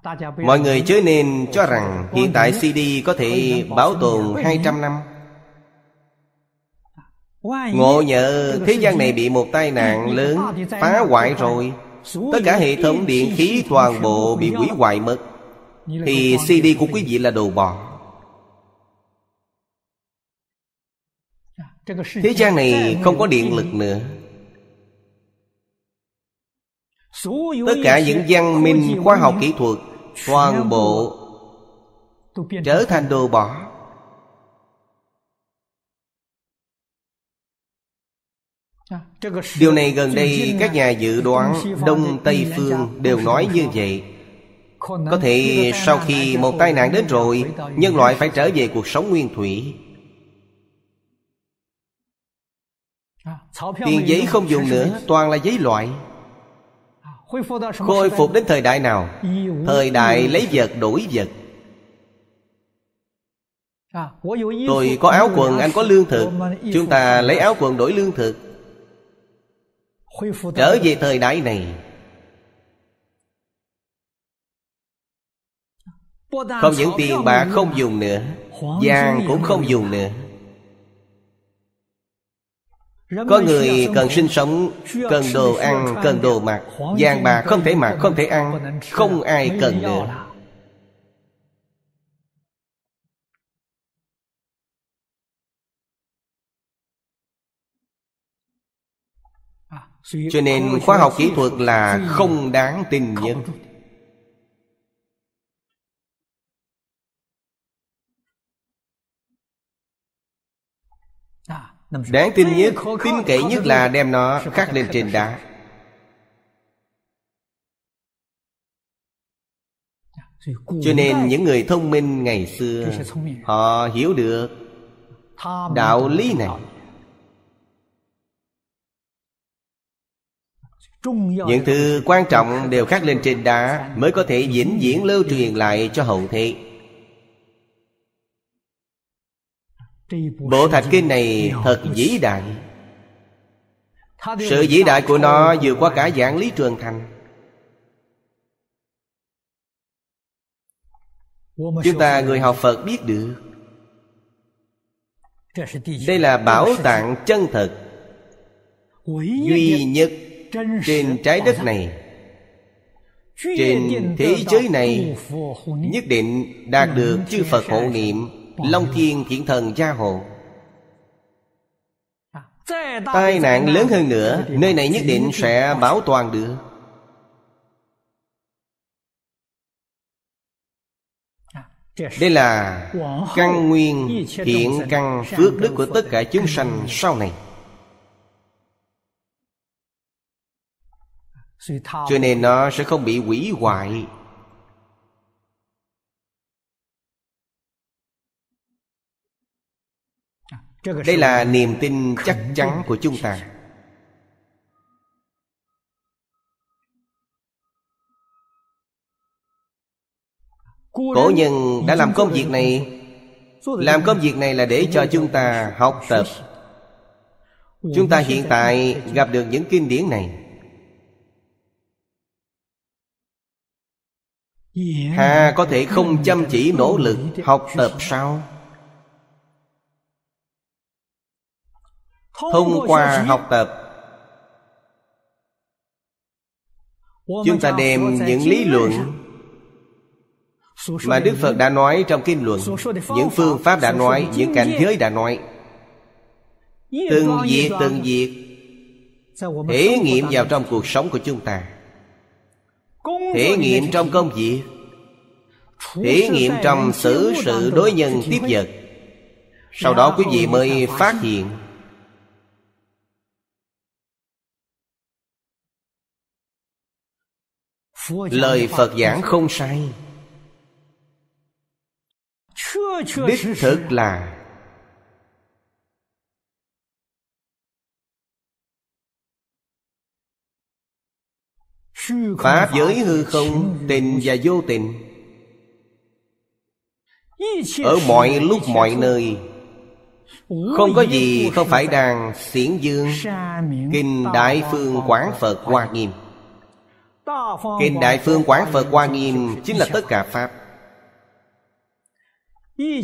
à, mọi người chớ nên cho rằng hiện tại cd có thể bảo tồn 200 năm à, ngộ nhờ thế gian này bị một tai nạn lớn phá hoại rồi tất cả hệ thống điện khí toàn bộ bị hủy hoại mất thì cd của quý vị là đồ bò. thế gian này không có điện lực nữa tất cả những văn minh khoa học kỹ thuật toàn bộ trở thành đồ bỏ à, điều này gần đây các nhà dự đoán đông tây phương đều nói như vậy có thể sau khi một tai nạn đến rồi nhân loại phải trở về cuộc sống nguyên thủy tiền giấy không dùng nữa toàn là giấy loại khôi phục đến thời đại nào thời đại lấy vật đổi vật tôi có áo quần anh có lương thực chúng ta lấy áo quần đổi lương thực trở về thời đại này không những tiền bạc không dùng nữa vàng cũng không dùng nữa có người cần sinh sống Cần đồ ăn, cần đồ mặc vàng bạc không thể mặc, không thể ăn Không ai cần nữa à, Cho nên khoa học kỹ thuật là không đáng tin nhất Đáng tin nhất Tin cậy nhất là đem nó khắc lên trên đá Cho nên những người thông minh ngày xưa Họ hiểu được Đạo lý này Những thứ quan trọng đều khắc lên trên đá Mới có thể vĩnh viễn lưu truyền lại cho hậu thế Bộ thạch kinh này thật vĩ đại Sự vĩ đại của nó vượt qua cả giảng lý trường thành Chúng ta người học Phật biết được Đây là bảo tàng chân thật Duy nhất trên trái đất này Trên thế giới này Nhất định đạt được chư Phật hộ niệm Long Thiên Thiện Thần gia hộ Tai nạn lớn hơn nữa Nơi này nhất định sẽ bảo toàn được Đây là căn nguyên thiện căn phước đức của tất cả chúng sanh sau này Cho nên nó sẽ không bị hủy hoại đây là niềm tin chắc chắn của chúng ta cổ nhân đã làm công việc này làm công việc này là để cho chúng ta học tập chúng ta hiện tại gặp được những kinh điển này hà có thể không chăm chỉ nỗ lực học tập sao thông qua học tập chúng ta đem những lý luận mà đức phật đã nói trong kinh luận những phương pháp đã nói những cảnh giới đã nói từng việc từng việc thể nghiệm vào trong cuộc sống của chúng ta thể nghiệm trong công việc thể nghiệm trong xử sự đối nhân tiếp vật sau dạ, đó quý vị mới phát hiện lời phật giảng không sai đích thực là pháp giới hư không tình và vô tình ở mọi lúc mọi nơi không có gì không phải đang xiển dương kinh đại phương quán phật hoa nghiêm Kinh Đại Phương Quán Phật Hoa Nghiêm Chính là tất cả Pháp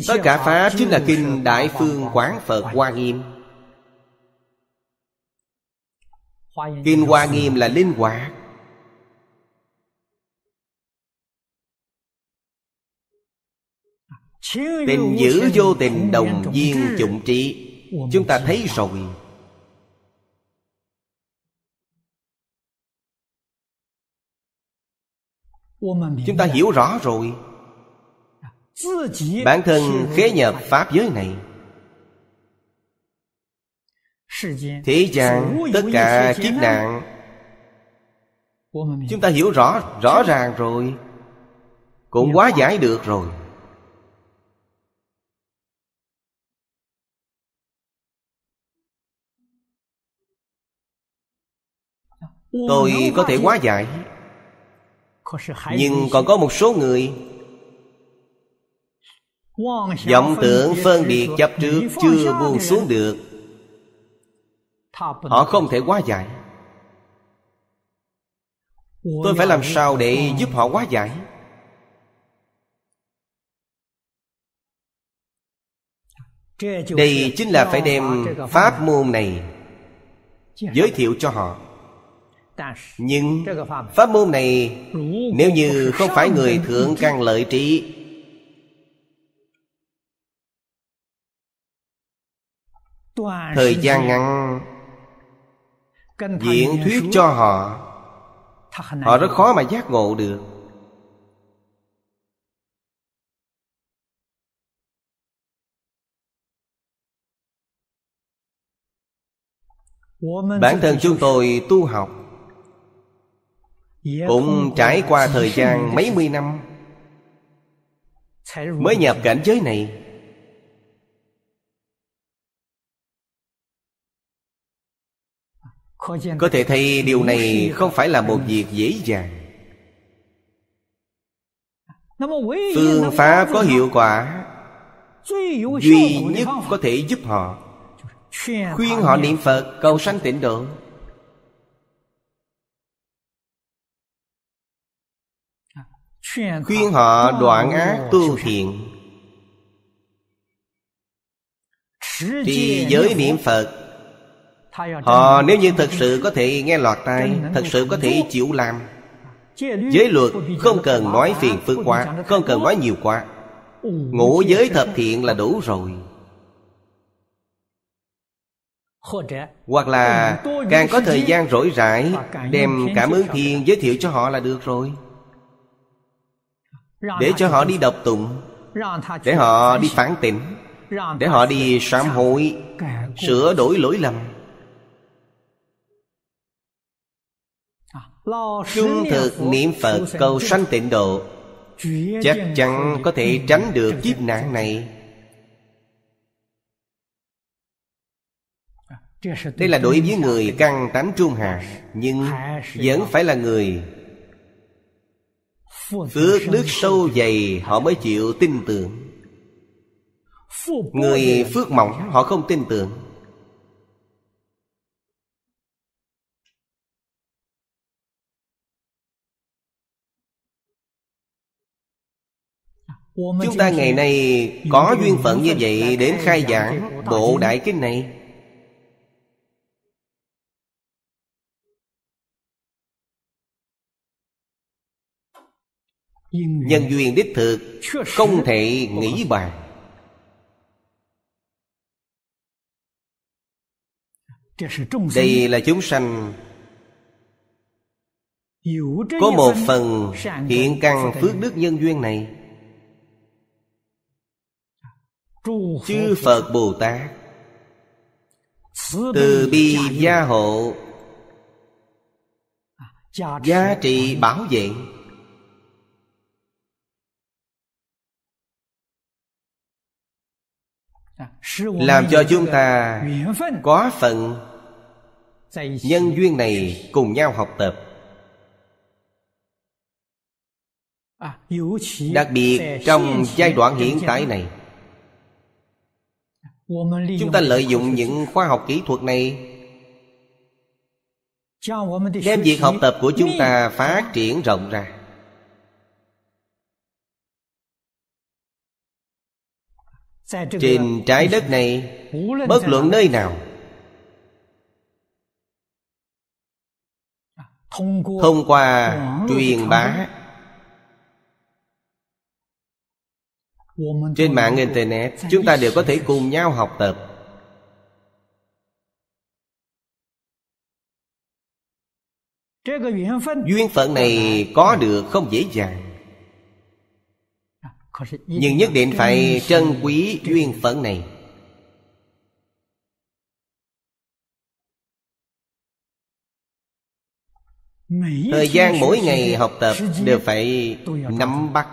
Tất cả Pháp chính là Kinh Đại Phương Quán Phật Hoa Nghiêm Kinh Hoa Nghiêm là linh quả Tình giữ vô tình đồng viên chủng trí Chúng ta thấy rồi chúng ta hiểu rõ rồi bản thân khế nhập pháp giới này thế gian tất cả kiếp nạn chúng ta hiểu rõ rõ ràng rồi cũng quá giải được rồi tôi có thể quá giải nhưng còn có một số người vọng tưởng phân biệt chấp trước chưa buông xuống được họ không thể quá giải tôi phải làm sao để giúp họ quá giải đây chính là phải đem pháp môn này giới thiệu cho họ nhưng pháp môn này nếu như không phải người thượng căn lợi trí thời gian ngắn diễn thuyết cho họ họ rất khó mà giác ngộ được bản thân chúng tôi tu học cũng trải qua thời gian mấy mươi năm mới nhập cảnh giới này có thể thấy điều này không phải là một việc dễ dàng phương pháp có hiệu quả duy nhất có thể giúp họ khuyên họ niệm phật cầu sanh tịnh độ khuyên họ đoạn ác tu thiện thì giới niệm phật họ nếu như thật sự có thể nghe lọt tai thật sự có thể chịu làm giới luật không cần nói phiền phức quá không cần nói nhiều quá ngũ giới thập thiện là đủ rồi hoặc là càng có thời gian rỗi rãi đem cảm ứng thiên giới thiệu cho họ là được rồi để cho họ đi độc tụng để họ đi phản tỉnh để họ đi sám hối sửa đổi lỗi lầm à, trung thực niệm phật cầu sanh tịnh độ chắc chắn có thể tránh được kiếp nạn này à, đây là đối với người căng tánh trung hạ nhưng vẫn phải là người Phước đức sâu dày họ mới chịu tin tưởng Người phước mỏng họ không tin tưởng Chúng ta ngày nay có duyên phận như vậy đến khai giảng Bộ Đại Kinh này nhân duyên đích thực không thể nghĩ bàn đây là chúng sanh có một phần hiện căn phước đức nhân duyên này chư phật bồ tát từ bi gia hộ à, giá trị bảo vệ À, làm cho chúng ta có phận nhân duyên này cùng nhau học tập à, đặc biệt trong giai đoạn hiện tại này à, chúng ta lợi dụng những khoa học kỹ thuật này đem việc học tập của chúng ta phát triển rộng ra trên trái đất này bất luận nơi nào thông qua truyền bá trên mạng internet chúng ta đều có thể cùng nhau học tập duyên phận này có được không dễ dàng nhưng nhất định phải trân quý duyên phận này thời gian mỗi ngày học tập đều phải nắm bắt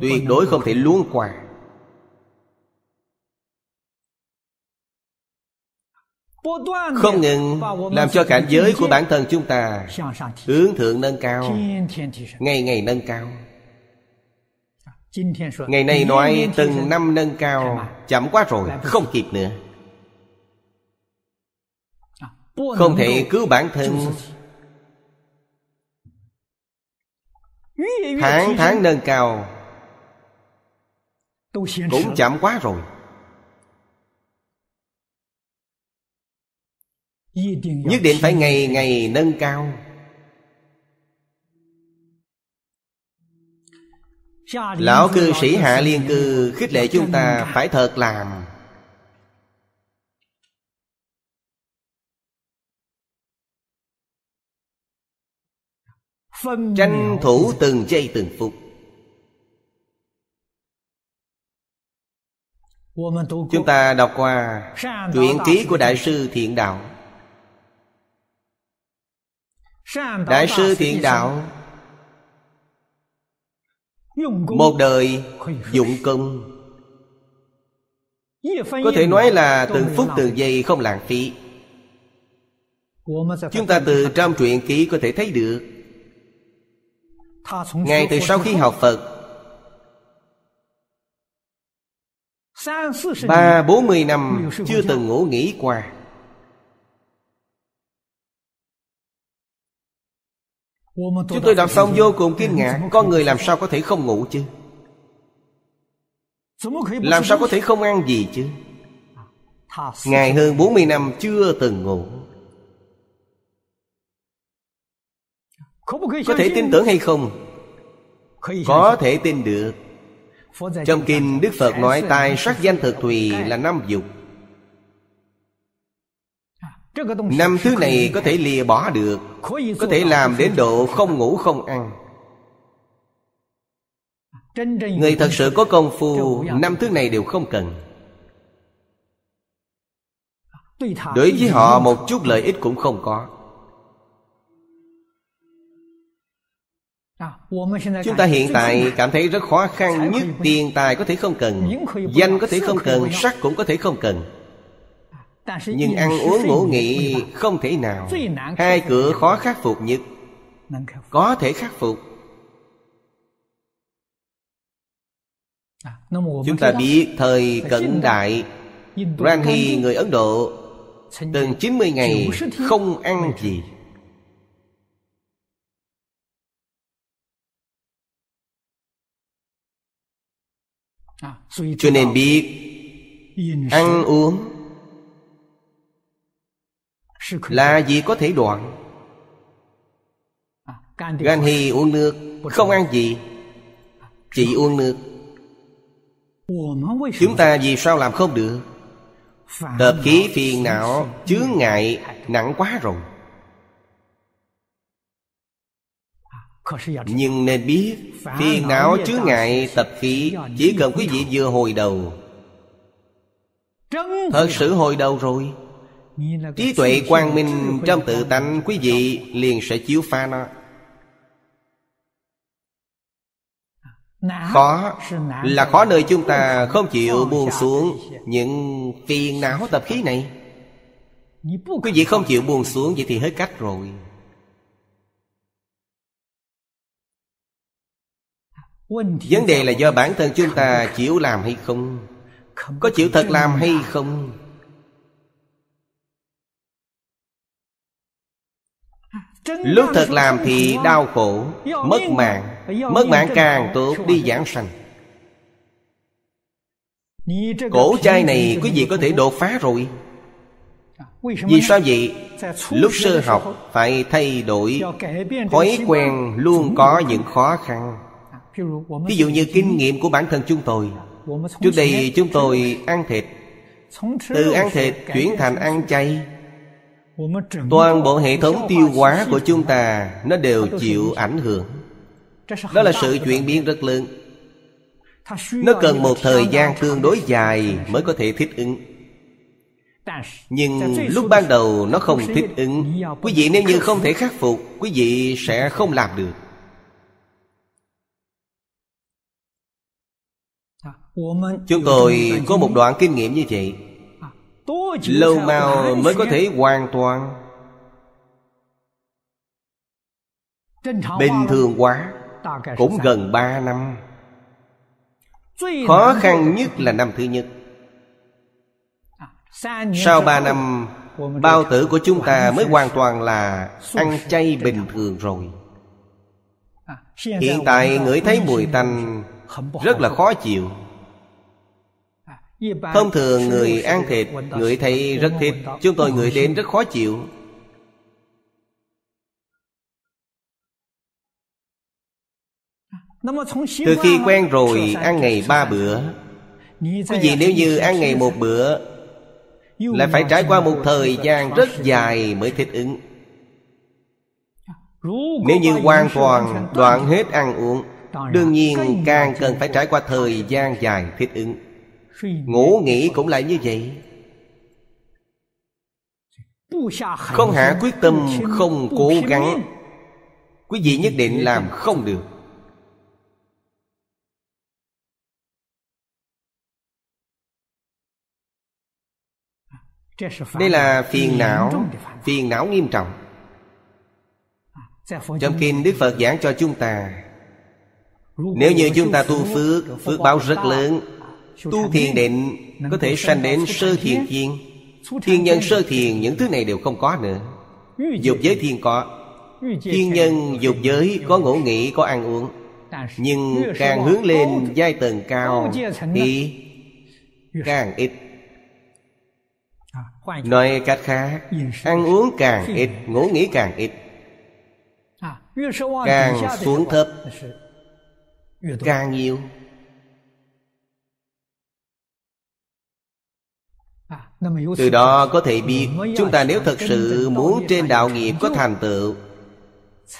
tuyệt đối không thể luống qua không ngừng làm cho cảnh giới của bản thân chúng ta hướng thượng nâng cao ngày ngày nâng cao ngày nay nói từng năm nâng cao chậm quá rồi không kịp nữa à, không thể cứu bản thân tháng tháng nâng cao cũng chậm quá rồi nhất định phải ngày ngày nâng cao Lão cư sĩ Hạ Liên Cư khích lệ chúng ta phải thật làm Tranh thủ từng giây từng phút Chúng ta đọc qua truyện ký của Đại sư Thiện Đạo Đại sư Thiện Đạo một đời dụng công Có thể nói là từng phút từng giây không lãng phí Chúng ta từ trong truyện ký có thể thấy được Ngay từ sau khi học Phật Ba bốn mươi năm chưa từng ngủ nghỉ qua Chúng tôi làm xong vô cùng kinh ngạc Con người làm sao có thể không ngủ chứ Làm sao có thể không ăn gì chứ Ngày hơn 40 năm chưa từng ngủ Có thể tin tưởng hay không Có thể tin được Trong kinh Đức Phật nói Tai sát danh thực thùy là năm dục Năm thứ này có thể lìa bỏ được Có thể làm đến độ không ngủ không ăn Người thật sự có công phu Năm thứ này đều không cần Đối với họ một chút lợi ích cũng không có à, Chúng ta hiện tại cảm thấy rất khó khăn nhất Tiền tài có thể không cần Danh có thể không cần Sắc cũng có thể không cần nhưng ăn uống ngủ nghỉ không thể nào hai cửa khó khắc phục nhất có thể khắc phục chúng ta biết thời cận đại Gandhi người Ấn Độ Từng 90 ngày không ăn gì Cho nên biết Ăn uống là gì có thể đoạn Gan hì uống nước Không ăn gì Chỉ uống nước Chúng ta vì sao làm không được Tập khí phiền não Chướng ngại nặng quá rồi Nhưng nên biết Phiền não chướng ngại tập khí Chỉ cần quý vị vừa hồi đầu Thật sự hồi đầu rồi trí tuệ quang minh trong tự tánh quý vị liền sẽ chiếu pha nó khó là khó nơi chúng ta không chịu buông xuống những phiền não tập khí này quý vị không chịu buông xuống vậy thì hết cách rồi vấn đề là do bản thân chúng ta chịu làm hay không có chịu thật làm hay không Lúc thật làm thì đau khổ Mất mạng Mất mạng càng tốt đi giảng sanh Cổ chai này quý vị có thể đột phá rồi Vì sao vậy? Lúc sơ học phải thay đổi Thói quen luôn có những khó khăn Ví à, dụ như kinh nghiệm của bản thân chúng tôi à, Trước đây chúng tôi ăn thịt Từ ăn thịt chuyển thành ăn chay toàn bộ hệ thống tiêu hóa của chúng ta nó đều chịu ảnh hưởng đó là sự chuyển biến rất lớn nó cần một thời gian tương đối dài mới có thể thích ứng nhưng lúc ban đầu nó không thích ứng quý vị nếu như không thể khắc phục quý vị sẽ không làm được dạ. chúng tôi có một đoạn kinh nghiệm như vậy Lâu mau mới có thể hoàn toàn Bình thường quá Cũng gần ba năm Khó khăn nhất là năm thứ nhất Sau ba năm Bao tử của chúng ta mới hoàn toàn là Ăn chay bình thường rồi Hiện tại ngửi thấy mùi tanh Rất là khó chịu Thông thường người ăn thịt Người thấy rất thịt Chúng tôi người đến rất khó chịu Từ khi quen rồi ăn ngày ba bữa Quý vị nếu như ăn ngày một bữa Lại phải trải qua một thời gian rất dài mới thích ứng Nếu như hoàn toàn đoạn hết ăn uống Đương nhiên càng cần phải trải qua thời gian dài thích ứng ngủ nghỉ cũng lại như vậy không hạ quyết tâm không cố gắng quý vị nhất định làm không được đây là phiền não phiền não nghiêm trọng trong kinh đức phật giảng cho chúng ta nếu như chúng ta tu phước phước báo rất lớn Tu thiền định có thể sanh đến sơ thiền thiên Thiên nhân sơ thiền những thứ này đều không có nữa Dục giới thiên có Thiên nhân dục giới có ngủ nghỉ, có ăn uống Nhưng càng hướng lên giai tầng cao Thì càng ít à, Nói cách khác Ăn uống càng ít Ngủ nghỉ càng ít à, Càng xuống thấp Càng nhiều từ đó có thể biết chúng ta nếu thật sự muốn trên đạo nghiệp có thành tựu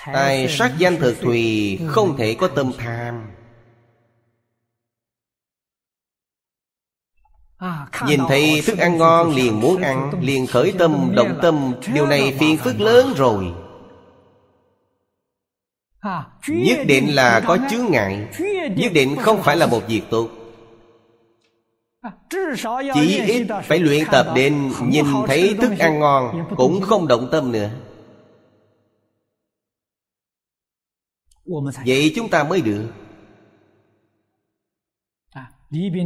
tài sắc danh thực thùy không thể có tâm tham Nhìn thấy thức ăn ngon liền muốn ăn Liền khởi tâm, động tâm Điều này phiền phức lớn rồi Nhất định là có chướng ngại Nhất định không phải là một việc tốt À, chỉ ít phải luyện tập đến nhìn thấy thức ăn ngon cũng không động tâm nữa vậy chúng ta mới được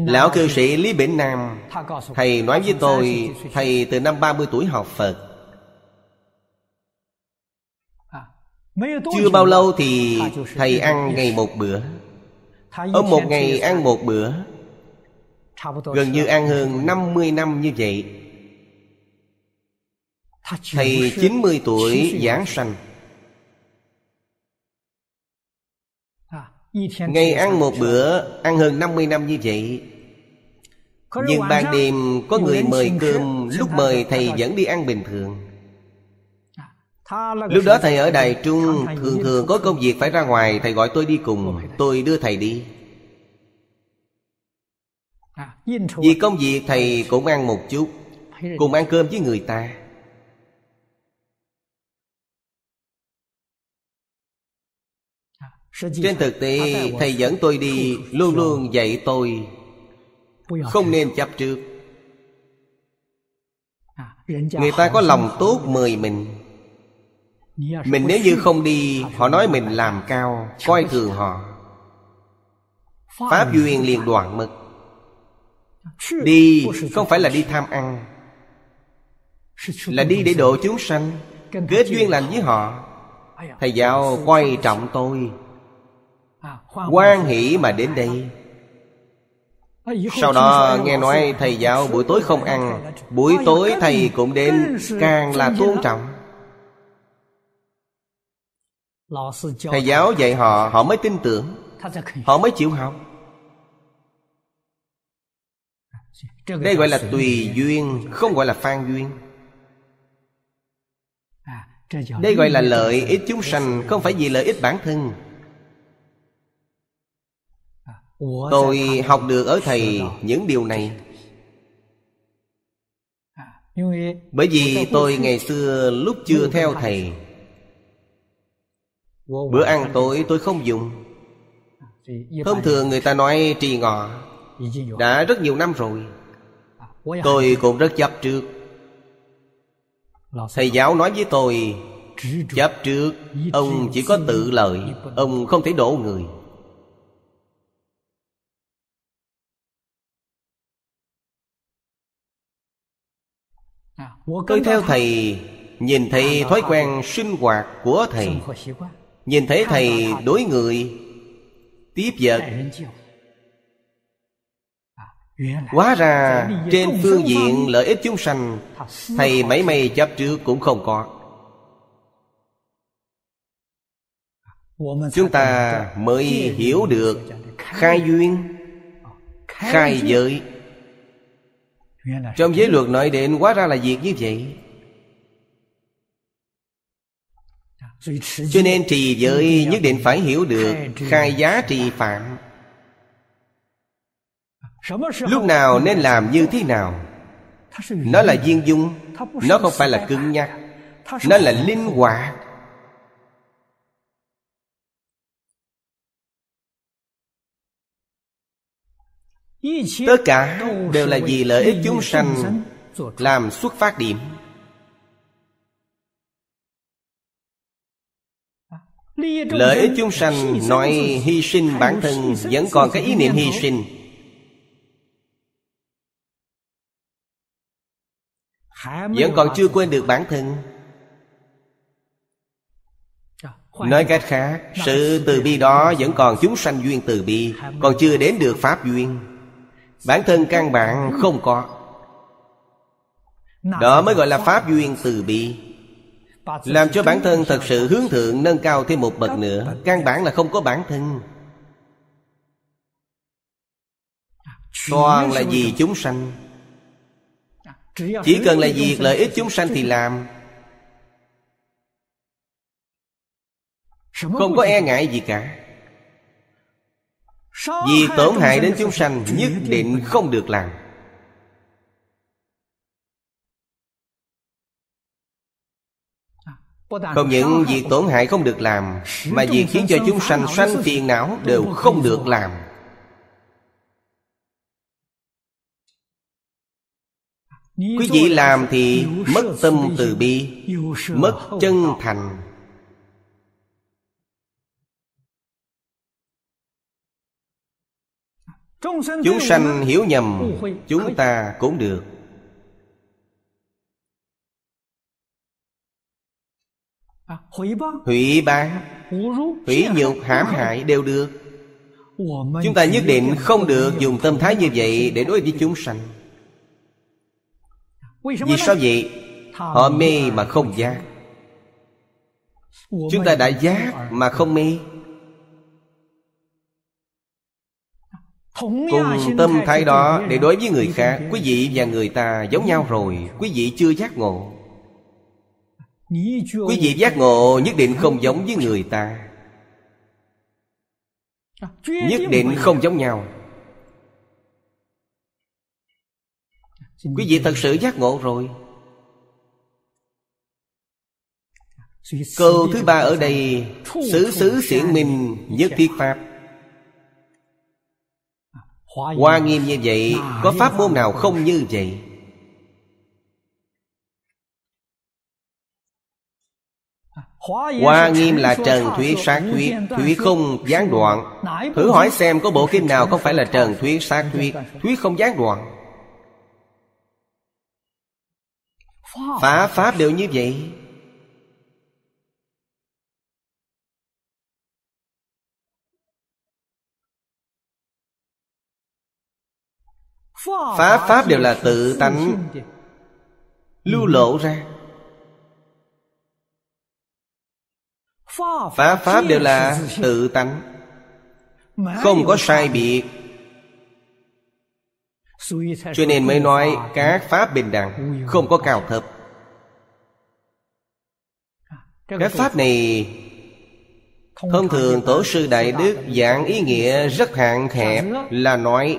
Lão cư sĩ Lý Bỉnh Nam Thầy nói với tôi Thầy từ năm 30 tuổi học Phật Chưa bao lâu thì Thầy ăn ngày một bữa ở một ngày ăn một bữa gần như ăn hơn 50 năm như vậy Thầy 90 tuổi giảng sanh Ngày ăn một bữa Ăn hơn 50 năm như vậy Nhưng ban đêm có người mời cơm Lúc mời thầy vẫn đi ăn bình thường à, Lúc đó thầy ở Đài Trung Thường thường có công việc phải ra ngoài Thầy gọi tôi đi cùng Tôi đưa thầy đi À, vì công việc thầy cũng ăn một chút Cùng ăn cơm với người ta à, Trên thực tế thầy dẫn tôi đi Luôn luôn dạy tôi Không nên chấp trước à, Người ta có lòng tốt mời mình Mình nếu như không đi Họ nói mình làm cao Coi thường họ Pháp duyên liền đoạn mực đi không phải là đi tham ăn là đi để độ chúng sanh kết duyên lành với họ thầy giáo quay trọng tôi quan hỷ mà đến đây sau đó nghe nói thầy giáo buổi tối không ăn Buổi tối thầy cũng đến Càng là tôn trọng Thầy giáo dạy họ Họ mới tin tưởng Họ mới chịu học đây gọi là tùy duyên không gọi là phan duyên à, đây gọi là lợi ích chúng sanh không phải vì lợi ích bản thân à, tôi học được ở thầy những điều này à, bởi vì tôi ngày xưa lúc chưa theo thầy Bữa ăn tối tôi không dùng Thông thường người ta nói trì ngọ Đã rất nhiều năm rồi Tôi cũng rất chấp trước Thầy giáo nói với tôi Chấp trước Ông chỉ có tự lợi Ông không thể đổ người à, Tôi theo thầy Nhìn thấy à, thói quen sinh hoạt của thầy Nhìn thấy thầy đối người Tiếp vật Quá ra trên phương diện lợi ích chúng sanh Thầy mấy mây chấp trước cũng không có Chúng ta mới hiểu được khai duyên Khai giới Trong giới luật nội định quá ra là việc như vậy Cho nên trì giới nhất định phải hiểu được khai giá trì phạm lúc nào nên làm như thế nào nó là viên dung nó không phải là cứng nhắc nó là linh hoạt tất cả đều là vì lợi ích chúng sanh làm xuất phát điểm lợi ích chúng sanh nói hy sinh bản thân vẫn còn cái ý niệm hy sinh vẫn còn chưa quên được bản thân dạ, nói cách khác dạ. sự từ bi đó vẫn còn chúng sanh duyên từ bi còn chưa đến được pháp duyên bản thân căn bản không có đó mới gọi là pháp duyên từ bi làm cho bản thân thật sự hướng thượng nâng cao thêm một bậc nữa căn bản là không có bản thân dạ, toàn là vì chúng sanh chỉ cần là việc lợi ích e chúng sanh thì làm không có e ngại gì cả vì tổn hại đến chúng sanh nhất định không được làm không những việc tổn hại không được làm mà việc khiến cho chúng sanh sanh phiền não đều không được làm quý vị làm thì mất tâm từ bi mất chân thành chúng sanh hiểu nhầm chúng ta cũng được à, hủy bán hủy nhục hãm hại đều được chúng ta nhất định không được dùng tâm thái như vậy để đối với chúng sanh vì sao vậy? Họ mê à. mà không giác Chúng ta đã giác à. mà không mê Cùng tâm thái đó để đối với người khác Quý vị và người ta giống nhau rồi Quý vị chưa giác ngộ Quý vị giác ngộ nhất định không giống với người ta à, Nhất định không giống nhau quý vị thật sự giác ngộ rồi câu thứ ba ở đây xứ xứ xiển minh nhất thiết pháp à, hoa nghiêm như vậy có pháp môn nào không như vậy à, Hoa nghiêm là trần thuyết sát thuyết Thuyết không gián đoạn Thử hỏi xem có bộ phim nào không phải là trần thuyết sát thuyết Thuyết không gián đoạn phá pháp đều như vậy phá Pháp đều là tự tánh Lưu lộ ra phá Pháp đều là tự tánh Không có sai biệt cho nên mới nói các pháp bình đẳng không có cao thấp Các pháp này thông thường tổ sư đại đức giảng ý nghĩa rất hạn hẹp là nói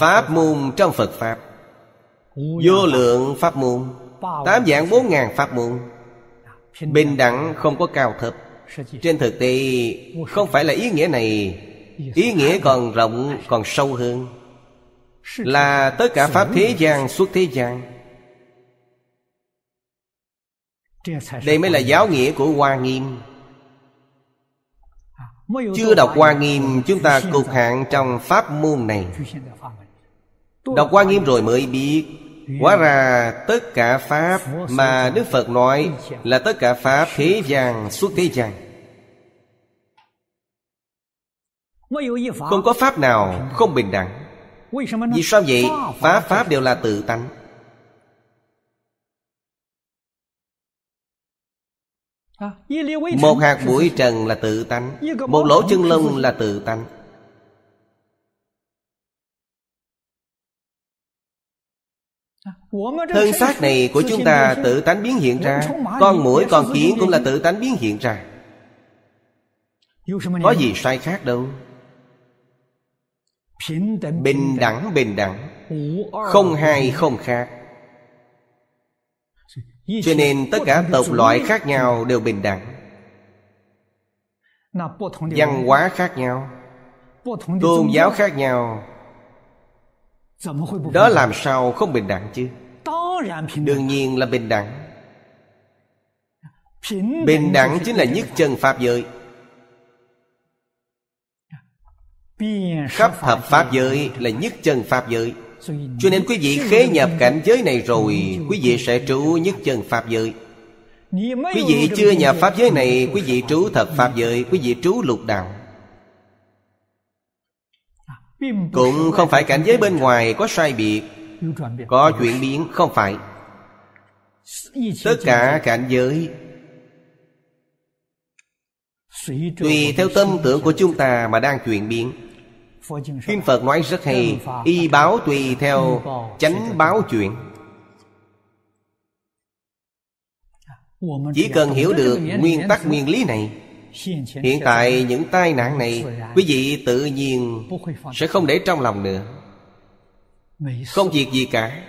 pháp môn trong phật pháp vô lượng pháp môn tám dạng bốn ngàn pháp môn bình đẳng không có cao thấp trên thực tế không phải là ý nghĩa này ý nghĩa còn rộng còn sâu hơn là tất cả pháp thế gian xuất thế gian đây mới là giáo nghĩa của hoa nghiêm à, chưa đọc hoa nghiêm chúng ta cục hạn trong pháp môn này đọc hoa nghiêm rồi mới biết Hóa ra tất cả Pháp mà Đức Phật nói là tất cả Pháp thế gian xuất thế gian. Không có Pháp nào không bình đẳng. Vì sao vậy? phá Pháp đều là tự tánh à, Một hạt bụi trần là tự tánh Một lỗ chân lông là tự tánh à, Thân xác này của chúng ta tự tánh biến hiện ra Con mũi con kiến cũng là tự tánh biến hiện ra Có gì sai khác đâu bình đẳng bình đẳng không hai không khác cho nên tất cả tộc loại khác nhau đều bình đẳng văn hóa khác nhau tôn giáo khác nhau đó làm sao không bình đẳng chứ đương nhiên là bình đẳng bình đẳng chính là nhất chân pháp giới Khắp thập Pháp giới là nhất chân Pháp giới Cho nên quý vị khế nhập cảnh giới này rồi Quý vị sẽ trú nhất chân Pháp giới Quý vị chưa nhập Pháp giới này Quý vị trú thập Pháp giới Quý vị trú lục đạo Cũng không phải cảnh giới bên ngoài có sai biệt Có chuyển biến không phải Tất cả cảnh giới Tùy theo tâm tưởng của chúng ta mà đang chuyển biến Kinh Phật nói rất hay Y báo tùy theo chánh báo chuyện Chỉ cần hiểu được nguyên tắc nguyên lý này Hiện tại những tai nạn này Quý vị tự nhiên sẽ không để trong lòng nữa Không việc gì cả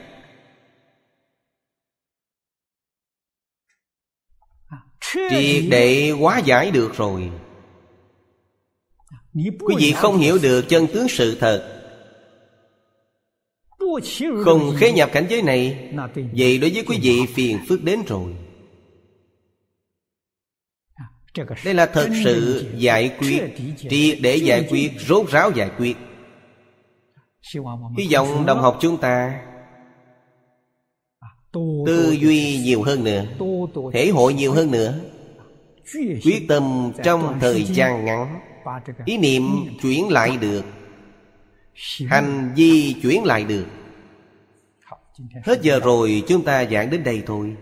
Triệt để quá giải được rồi Quý vị không hiểu được chân tướng sự thật Không khế nhập cảnh giới này Vậy đối với quý vị phiền phức đến rồi Đây là thật sự giải quyết Triệt để giải quyết Rốt ráo giải quyết Hy vọng đồng học chúng ta Tư duy nhiều hơn nữa Thể hội nhiều hơn nữa Quyết tâm trong thời gian ngắn ý niệm chuyển lại được hành vi chuyển lại được hết giờ rồi chúng ta giảng đến đây thôi